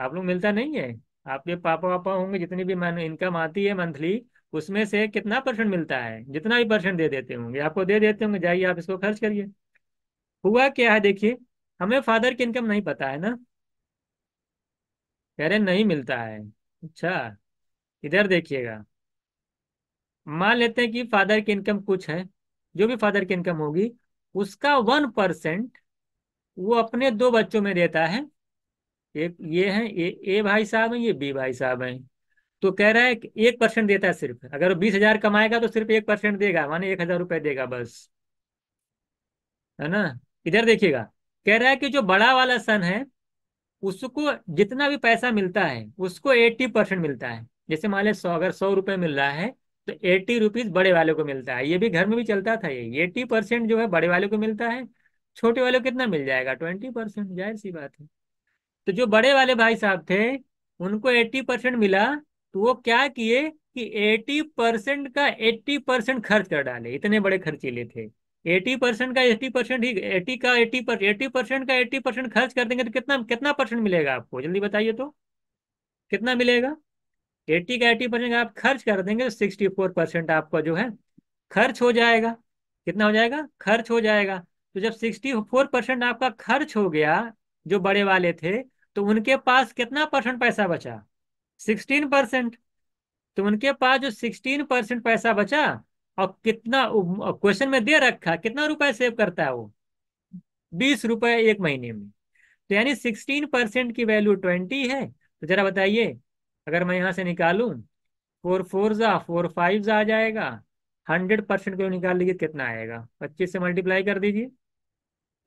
आप लोग मिलता नहीं है आपके पापा वापा होंगे जितनी भी मैंने इनकम आती है मंथली उसमें से कितना परसेंट मिलता है जितना भी परसेंट दे देते होंगे आपको दे देते होंगे जाइए आप इसको खर्च करिए हुआ क्या है देखिए हमें फादर की इनकम नहीं पता है ना कह रहे नहीं मिलता है अच्छा इधर देखिएगा मान लेते हैं कि फादर की इनकम कुछ है जो भी फादर की इनकम होगी उसका वन परसेंट वो अपने दो बच्चों में देता है ये ये हैं ए ए भाई साहब हैं ये बी भाई साहब हैं तो कह रहा है कि एक परसेंट देता है सिर्फ अगर वो बीस हजार कमाएगा तो सिर्फ एक परसेंट देगा माने एक हजार रुपये देगा बस है ना इधर देखिएगा कह रहा है कि जो बड़ा वाला सन है उसको जितना भी पैसा मिलता है उसको एट्टी परसेंट मिलता है जैसे मान लिया सौ अगर सौ रुपये मिल रहा है तो एट्टी रुपीज बड़े वाले को मिलता है ये भी घर में भी चलता था ये एट्टी परसेंट जो है बड़े वाले को मिलता है छोटे वाले को कितना मिल जाएगा ट्वेंटी परसेंट जाहिर सी बात है तो जो बड़े वाले भाई साहब थे उनको एट्टी परसेंट मिला तो वो क्या किए कि एटी परसेंट का एट्टी परसेंट खर्च कर डाले इतने बड़े ले थे एटी परसेंट का एट्टी परसेंट ही एटी का एट्टी पर एटी परसेंट का एट्टी परसेंट खर्च कर देंगे तो कितना कितना परसेंट मिलेगा आपको जल्दी बताइए तो कितना मिलेगा एट्टी का एट्टी परसेंट आप खर्च कर देंगे तो सिक्सटी फोर परसेंट आपका जो है खर्च हो जाएगा कितना हो जाएगा खर्च हो जाएगा तो जब सिक्सटी फोर परसेंट आपका खर्च हो गया जो बड़े वाले थे तो उनके पास कितना परसेंट पैसा बचा सिक्सटीन परसेंट तो उनके पास जो सिक्सटीन परसेंट पैसा बचा और कितना क्वेश्चन में दे रखा कितना रुपए सेव करता है वो बीस रुपए एक महीने में तो यानी सिक्सटीन परसेंट की वैल्यू ट्वेंटी है तो जरा बताइए अगर मैं यहाँ से निकालू फोर फोर ज़ा फोर फाइव ज़ा आ जाएगा हंड्रेड परसेंट को निकाल लीजिए कितना आएगा पच्चीस से मल्टीप्लाई कर दीजिए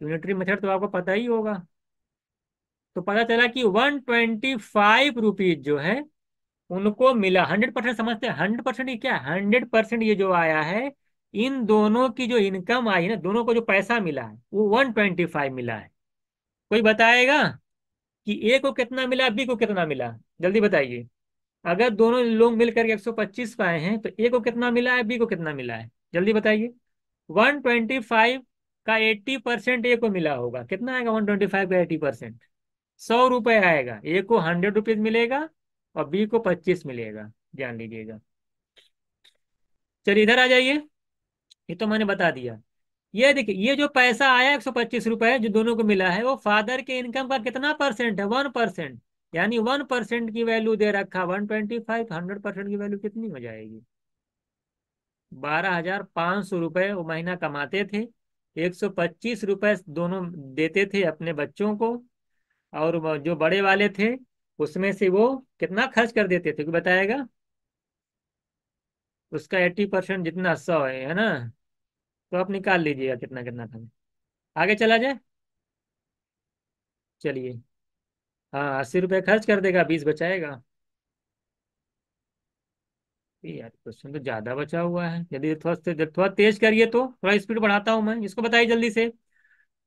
यूनिटरी मेथड तो आपको पता ही होगा तो पता चला कि वन ट्वेंटी फाइव रुपीज जो है उनको मिला हंड्रेड परसेंट समझते हैं हंड्रेड परसेंट ये क्या हंड्रेड परसेंट ये जो आया है इन दोनों की जो इनकम आई ना दोनों को जो पैसा मिला है वो वन ट्वेंटी फाइव मिला है कोई बताएगा कि ए को कितना मिला बी को कितना मिला जल्दी बताइए अगर दोनों लोग मिलकर एक सौ पच्चीस पाए हैं तो ए को कितना मिला है बी को कितना मिला है जल्दी बताइए वन ट्वेंटी फाइव का एट्टी परसेंट ए को मिला होगा कितना आएगा वन ट्वेंटी फाइव का एट्टी परसेंट सौ रुपये आएगा ए को हंड्रेड रुपीज मिलेगा और बी को पच्चीस मिलेगा जान लीजिएगा चलिए इधर आ जाइए ये तो मैंने बता दिया ये देखिए ये जो पैसा आया एक सौ पच्चीस रुपए जो दोनों को मिला है वो फादर के इनकम का कितना परसेंट है वन परसेंट यानी वन परसेंट की वैल्यू दे रखा one twenty five hundred percent की वैल्यू कितनी हो जाएगी बारह हजार पाँच सौ रुपये वो महीना कमाते थे एक सौ पच्चीस रुपये दोनों देते थे अपने बच्चों को और जो बड़े वाले थे उसमें से वो कितना खर्च कर देते थे कोई बताएगा उसका एट्टी परसेंट जितना सौ है है ना तो आप निकाल लीजिएगा कितना कितना था आगे चला जाए चलिए हाँ अस्सी रुपये खर्च कर देगा बीस बचाएगा यार क्वेश्चन तो ज़्यादा बचा हुआ है यदि थोड़ा थोड़ा तेज करिए तो थोड़ा स्पीड बढ़ाता हूँ मैं इसको बताइए जल्दी से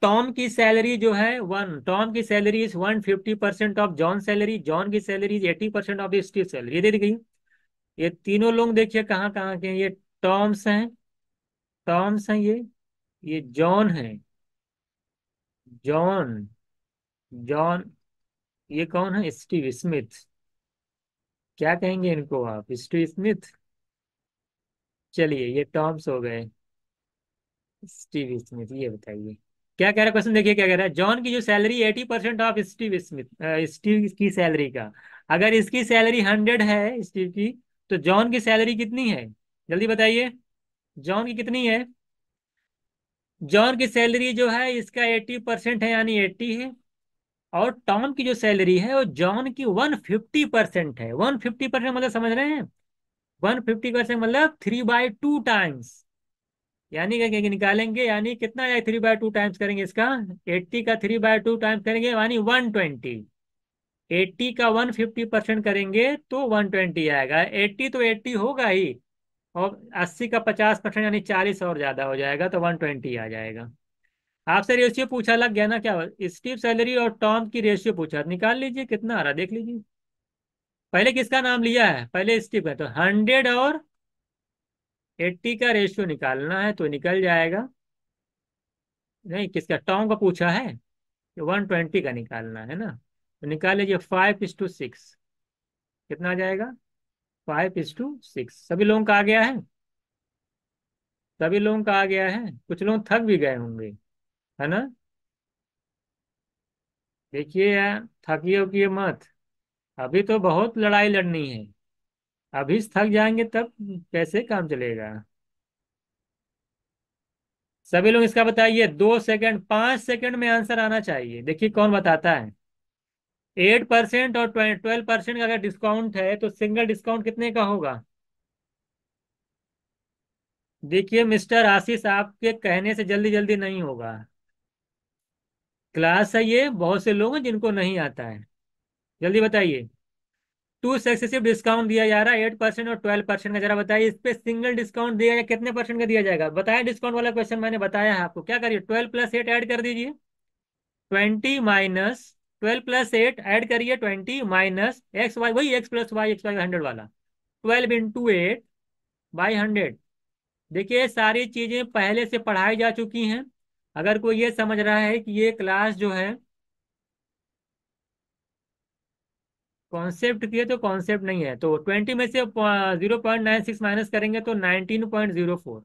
टॉम की सैलरी जो है वन टॉम की salary is one fifty percent of John salary John की salary is eighty percent of Steve salary ये दे गई ये तीनों लोग देखिए कहाँ कहाँ के ये टॉम्स हैं टॉम्स हैं ये ये जॉन है जॉन जॉन ये कौन है स्टीव स्मिथ क्या कहेंगे इनको आप स्टीव स्मिथ चलिए ये टॉम्स हो गए स्टीव स्मिथ ये बताइए क्या कह रहा है क्वेश्चन देखिए क्या कह रहा है जॉन की जो salary eighty percent of Steve Smith Steve की सैलरी का अगर इसकी सैलरी हंड्रेड है स्टीव की तो जॉन की सैलरी कितनी है जल्दी बताइए जॉन की कितनी है जॉन की सैलरी जो है इसका एट्टी परसेंट है यानी एट्टी है और टॉम की जो सैलरी है वो जॉन की वन फिफ्टी परसेंट है वन फिफ्टी परसेंट मतलब समझ रहे हैं वन फिफ्टी परसेंट मतलब थ्री बाई टू टाइम्स यानी क्या क्या निकालेंगे यानी कितना थ्री बाय टू टाइम्स करेंगे इसका एट्टी का थ्री बाय टू टाइम्स करेंगे यानी वन ट्वेंटी एट्टी का वन फिफ्टी परसेंट करेंगे तो वन ट्वेंटी आएगा एट्टी तो एट्टी होगा ही और अस्सी का पचास परसेंट यानी चालीस और ज़्यादा हो जाएगा तो वन ट्वेंटी आ जाएगा आपसे रेशियो पूछा लग गया ना क्या स्टीव सैलरी और टॉम की रेशियो पूछा निकाल लीजिए कितना आ रहा देख लीजिए पहले किसका नाम लिया है पहले स्टीव का तो हंड्रेड और एट्टी का रेशियो निकालना है तो निकल जाएगा नहीं किसका टॉम का पूछा है वन ट्वेंटी का निकालना है ना तो निकाल लीजिए फाइव इस टू सिक्स कितना आ जाएगा फाइव इस टू सिक्स सभी लोगों का आ गया है सभी लोगों का आ गया है कुछ लोग थक भी गए होंगे है ना देखिए थकिए उकिए मत अभी तो बहुत लड़ाई लड़नी है अभी थक जाएंगे तब कैसे काम चलेगा सभी लोग इसका बताइए दो सेकंड पांच सेकंड में आंसर आना चाहिए देखिए कौन बताता है एट परसेंट और ट्वेल्व परसेंट का अगर डिस्काउंट है तो सिंगल डिस्काउंट कितने का होगा देखिए मिस्टर आशीष आपके कहने से जल्दी जल्दी नहीं होगा क्लास है ये बहुत से लोग हैं जिनको नहीं आता है जल्दी बताइए टू सक्सेसिव डिस्काउंट दिया जा रहा है एट परसेंट और ट्वेल्व परसेंट का जरा बताइए इस पे सिंगल डिस्काउंट दिया जाए कितने परसेंट का दिया जाएगा बताया डिस्काउंट वाला क्वेश्चन मैंने बताया है आपको क्या करिए ट्वेल्व प्लस एट एड कर दीजिए twenty minus twelve plus eight add करिए ट्वेंटी माइनस एक्स वाई वही x plus Y x y hundred वाला twelve into eight by hundred देखिए सारी चीज़ें पहले से पढ़ाई जा चुकी हैं अगर कोई ये समझ रहा है कि ये क्लास जो है कॉन्सेप्ट किए तो कॉन्सेप्ट नहीं है तो ट्वेंटी में से zero point nine six minus करेंगे तो नाइनटीन पॉइंट जीरो फोर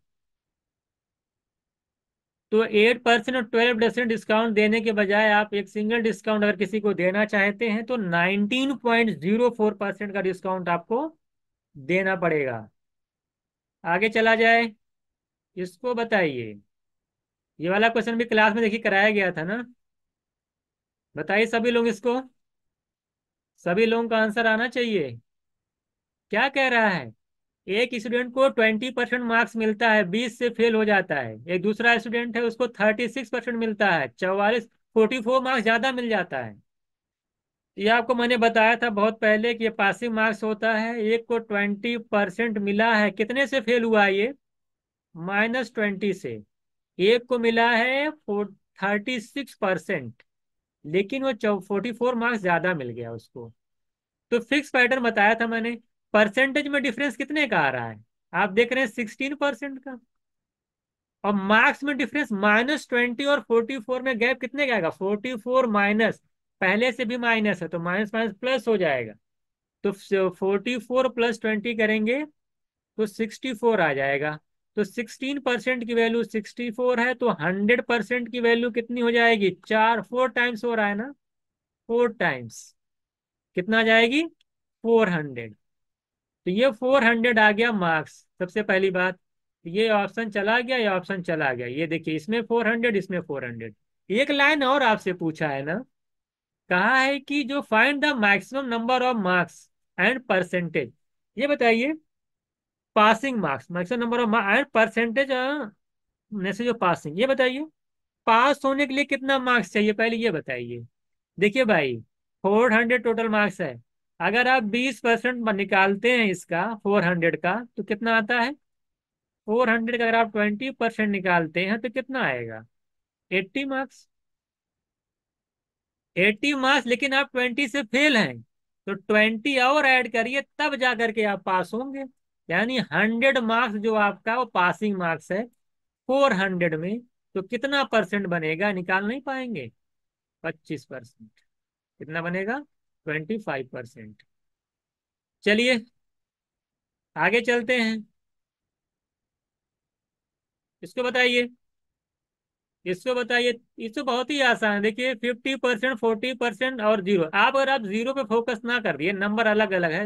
तो एट परसेंट और ट्वेल्व परसेंट डिस्काउंट देने के बजाय आप एक सिंगल डिस्काउंट अगर किसी को देना चाहते हैं तो nineteen point zero four percent का डिस्काउंट आपको देना पड़ेगा आगे चला जाए इसको बताइए ये वाला क्वेश्चन भी क्लास में देखिए कराया गया था ना बताइए सभी लोग इसको सभी लोगों का आंसर आना चाहिए क्या कह रहा है एक स्टूडेंट को ट्वेंटी परसेंट मार्क्स मिलता है बीस से फेल हो जाता है एक दूसरा स्टूडेंट है उसको थर्टी सिक्स परसेंट मिलता है चौवालीस फोर्टी फोर मार्क्स ज़्यादा मिल जाता है ये आपको मैंने बताया था बहुत पहले कि ये पासिंग मार्क्स होता है एक को ट्वेंटी परसेंट मिला है कितने से फेल हुआ ये माइनस ट्वेंटी से एक को मिला है थर्टी सिक्स परसेंट लेकिन वो फोर्टी फोर मार्क्स ज्यादा मिल गया उसको तो फिक्स पैटर्न बताया था मैंने परसेंटेज में डिफरेंस कितने का आ रहा है आप देख रहे हैं सिक्सटीन परसेंट का और मार्क्स में डिफरेंस माइनस ट्वेंटी और फोर्टी फोर में गैप कितने का आएगा फोर्टी फोर माइनस पहले से भी माइनस है तो माइनस माइनस प्लस हो जाएगा तो फोर्टी फोर प्लस ट्वेंटी करेंगे तो सिक्सटी फोर आ जाएगा तो 16 परसेंट की वैल्यू 64 है तो 100 परसेंट की वैल्यू कितनी हो जाएगी चार फोर टाइम्स हो रहा है ना फोर टाइम्स कितना आ जाएगी 400 तो ये 400 आ गया मार्क्स सबसे पहली बात ये ऑप्शन चला गया ये ऑप्शन चला गया ये देखिए इसमें 400 इसमें 400 एक लाइन और आपसे पूछा है ना कहा है कि जो find the maximum number of marks and percentage ये बताइए passing marks marks number of marks percentage message of passing ये बताइए पास होने के लिए कितना मार्क्स चाहिए पहले ये बताइए देखिए भाई फोर हंड्रेड टोटल मार्क्स है अगर आप बीस परसेंट निकालते हैं इसका फोर हंड्रेड का तो कितना आता है फोर हंड्रेड का अगर आप ट्वेंटी परसेंट निकालते हैं तो कितना आएगा एट्टी मार्क्स एट्टी मार्क्स लेकिन आप ट्वेंटी से फेल हैं तो ट्वेंटी और ऐड करिए तब जा करके आप पास होंगे यानी हंड्रेड मार्क्स जो आपका वो पासिंग मार्क्स है फोर हंड्रेड में तो कितना परसेंट बनेगा निकाल नहीं पाएंगे पच्चीस परसेंट कितना बनेगा ट्वेंटी फाइव परसेंट चलिए आगे चलते हैं इसको बताइए इसको बताइए इसको बहुत ही आसान है देखिए फिफ्टी परसेंट फोर्टी परसेंट और जीरो आप अगर आप जीरो पे फोकस ना कर दिए नंबर अलग अलग है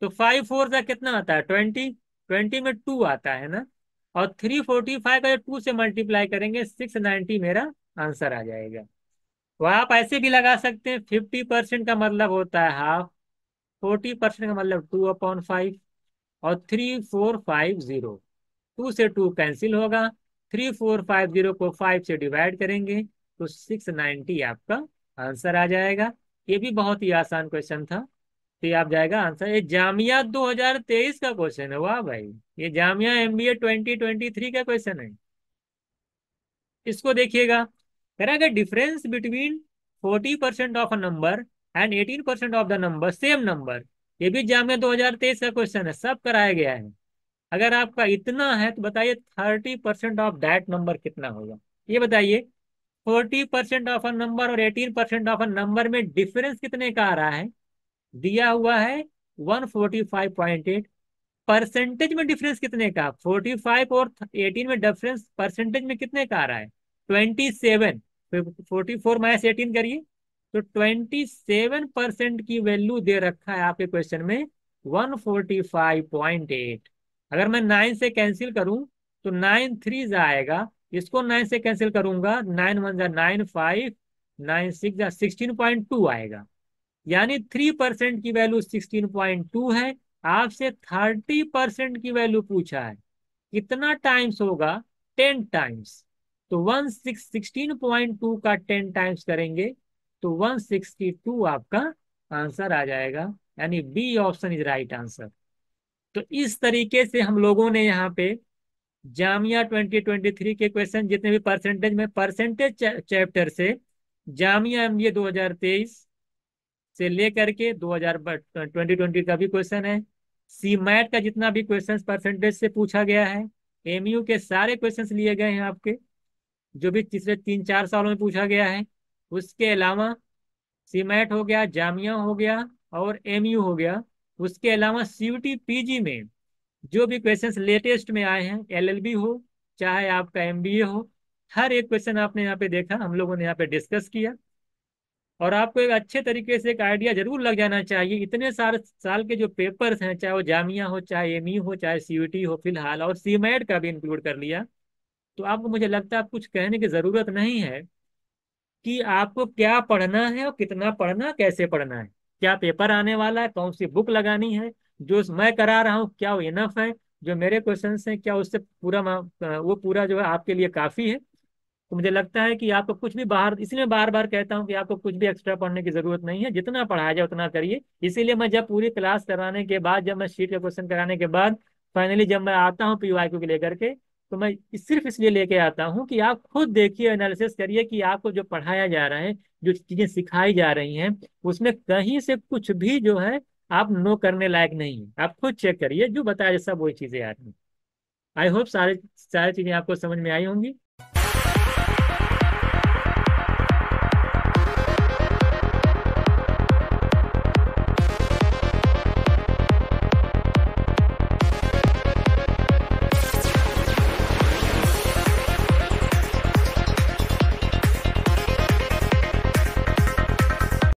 तो फाइव फोर का कितना आता है ट्वेंटी ट्वेंटी में टू आता है ना और थ्री फोर्टी फाइव का टू से मल्टीप्लाई करेंगे सिक्स नाइन्टी मेरा आंसर आ जाएगा वह तो आप ऐसे भी लगा सकते हैं फिफ्टी परसेंट का मतलब होता है हाफ फोर्टी परसेंट का मतलब टू अपॉन फाइव और three four five zero two से टू कैंसिल होगा थ्री फोर फाइव जीरो को फाइव से डिवाइड करेंगे तो सिक्स नाइन्टी आपका आंसर आ जाएगा ये भी बहुत ही आसान क्वेश्चन था तो ये आप जाएगा आंसर ये जामिया 2023 का क्वेश्चन है वाह भाई ये जामिया एमबीए 2023 का क्वेश्चन है इसको देखिएगा कह रहा difference between 40 percent of a number and 18 percent of the number same number ये भी जामिया 2023 का क्वेश्चन है सब कराया गया है अगर आपका इतना है तो बताइए थर्टी ऑफ दैट नंबर कितना होगा ये बताइए forty percent of a number और eighteen percent of a number में डिफरेंस कितने का आ रहा है दिया हुआ है 145.8 परसेंटेज में डिफरेंस कितने का 45 और 18 में डिफरेंस परसेंटेज में कितने का आ रहा है 27 फोर माइनस एटीन करिए तो 27 परसेंट की वैल्यू दे रखा है आपके क्वेश्चन में 145.8 अगर मैं नाइन से कैंसिल करूं तो नाइन थ्री आएगा इसको नाइन से कैंसिल करूंगा नाइन वन जा nine five nine six sixteen point two आएगा यानी थ्री परसेंट की वैल्यू सिक्सटीन पॉइंट टू है आपसे थर्टी परसेंट की वैल्यू पूछा है कितना टाइम्स होगा टेन टाइम्स तो one six sixteen point two का टेन टाइम्स करेंगे तो वन सिक्सटी टू आपका आंसर आ जाएगा यानी B option is right answer तो इस तरीके से हम लोगों ने यहाँ पे जामिया 2023 के क्वेश्चन जितने भी परसेंटेज में परसेंटेज चैप्टर से जामिया एम 2023 से लेकर के 2020 का भी क्वेश्चन है सी मैट का जितना भी क्वेश्चन परसेंटेज से पूछा गया है एमयू के सारे क्वेश्चन लिए गए हैं आपके जो भी पिछले तीन चार सालों में पूछा गया है उसके अलावा सीमेट हो गया जामिया हो गया और एमयू हो गया उसके अलावा सीयूटी पीजी में जो भी क्वेश्चन लेटेस्ट में आए हैं एलएलबी हो चाहे आपका एमबीए हो हर एक क्वेश्चन आपने यहाँ पे देखा हम लोगों ने यहाँ पे डिस्कस किया और आपको एक अच्छे तरीके से एक आइडिया जरूर लग जाना चाहिए इतने सारे साल के जो पेपर्स हैं चाहे वो जामिया हो चाहे एम हो चाहे सी हो फिलहाल और सी का भी इंक्लूड कर लिया तो आपको मुझे लगता है कुछ कहने की ज़रूरत नहीं है कि आपको क्या पढ़ना है और कितना पढ़ना कैसे पढ़ना है क्या पेपर आने वाला है कौन सी बुक लगानी है जो मैं करा रहा हूँ क्या वो इनफ है जो मेरे क्वेश्चन हैं क्या उससे पूरा वो पूरा जो है आपके लिए काफ़ी है तो मुझे लगता है कि आपको कुछ भी बाहर इसलिए बार बार कहता हूँ कि आपको कुछ भी एक्स्ट्रा पढ़ने की जरूरत नहीं है जितना पढ़ाया जाए उतना करिए इसीलिए मैं जब पूरी क्लास कराने के बाद जब मैं शीट का क्वेश्चन कराने के बाद फाइनली जब मैं आता हूँ पी वाई के लेकर के तो मैं सिर्फ इसलिए लेके आता हूँ कि आप खुद देखिए एनालिसिस करिए कि आपको जो पढ़ाया जा रहा है जो चीज़ें सिखाई जा रही हैं उसमें कहीं से कुछ भी जो है आप नो करने लायक नहीं है आप खुद चेक करिए जो बताया जैसा वही चीज़ें आ रही आई होप सारे सारी चीज़ें आपको समझ में आई होंगी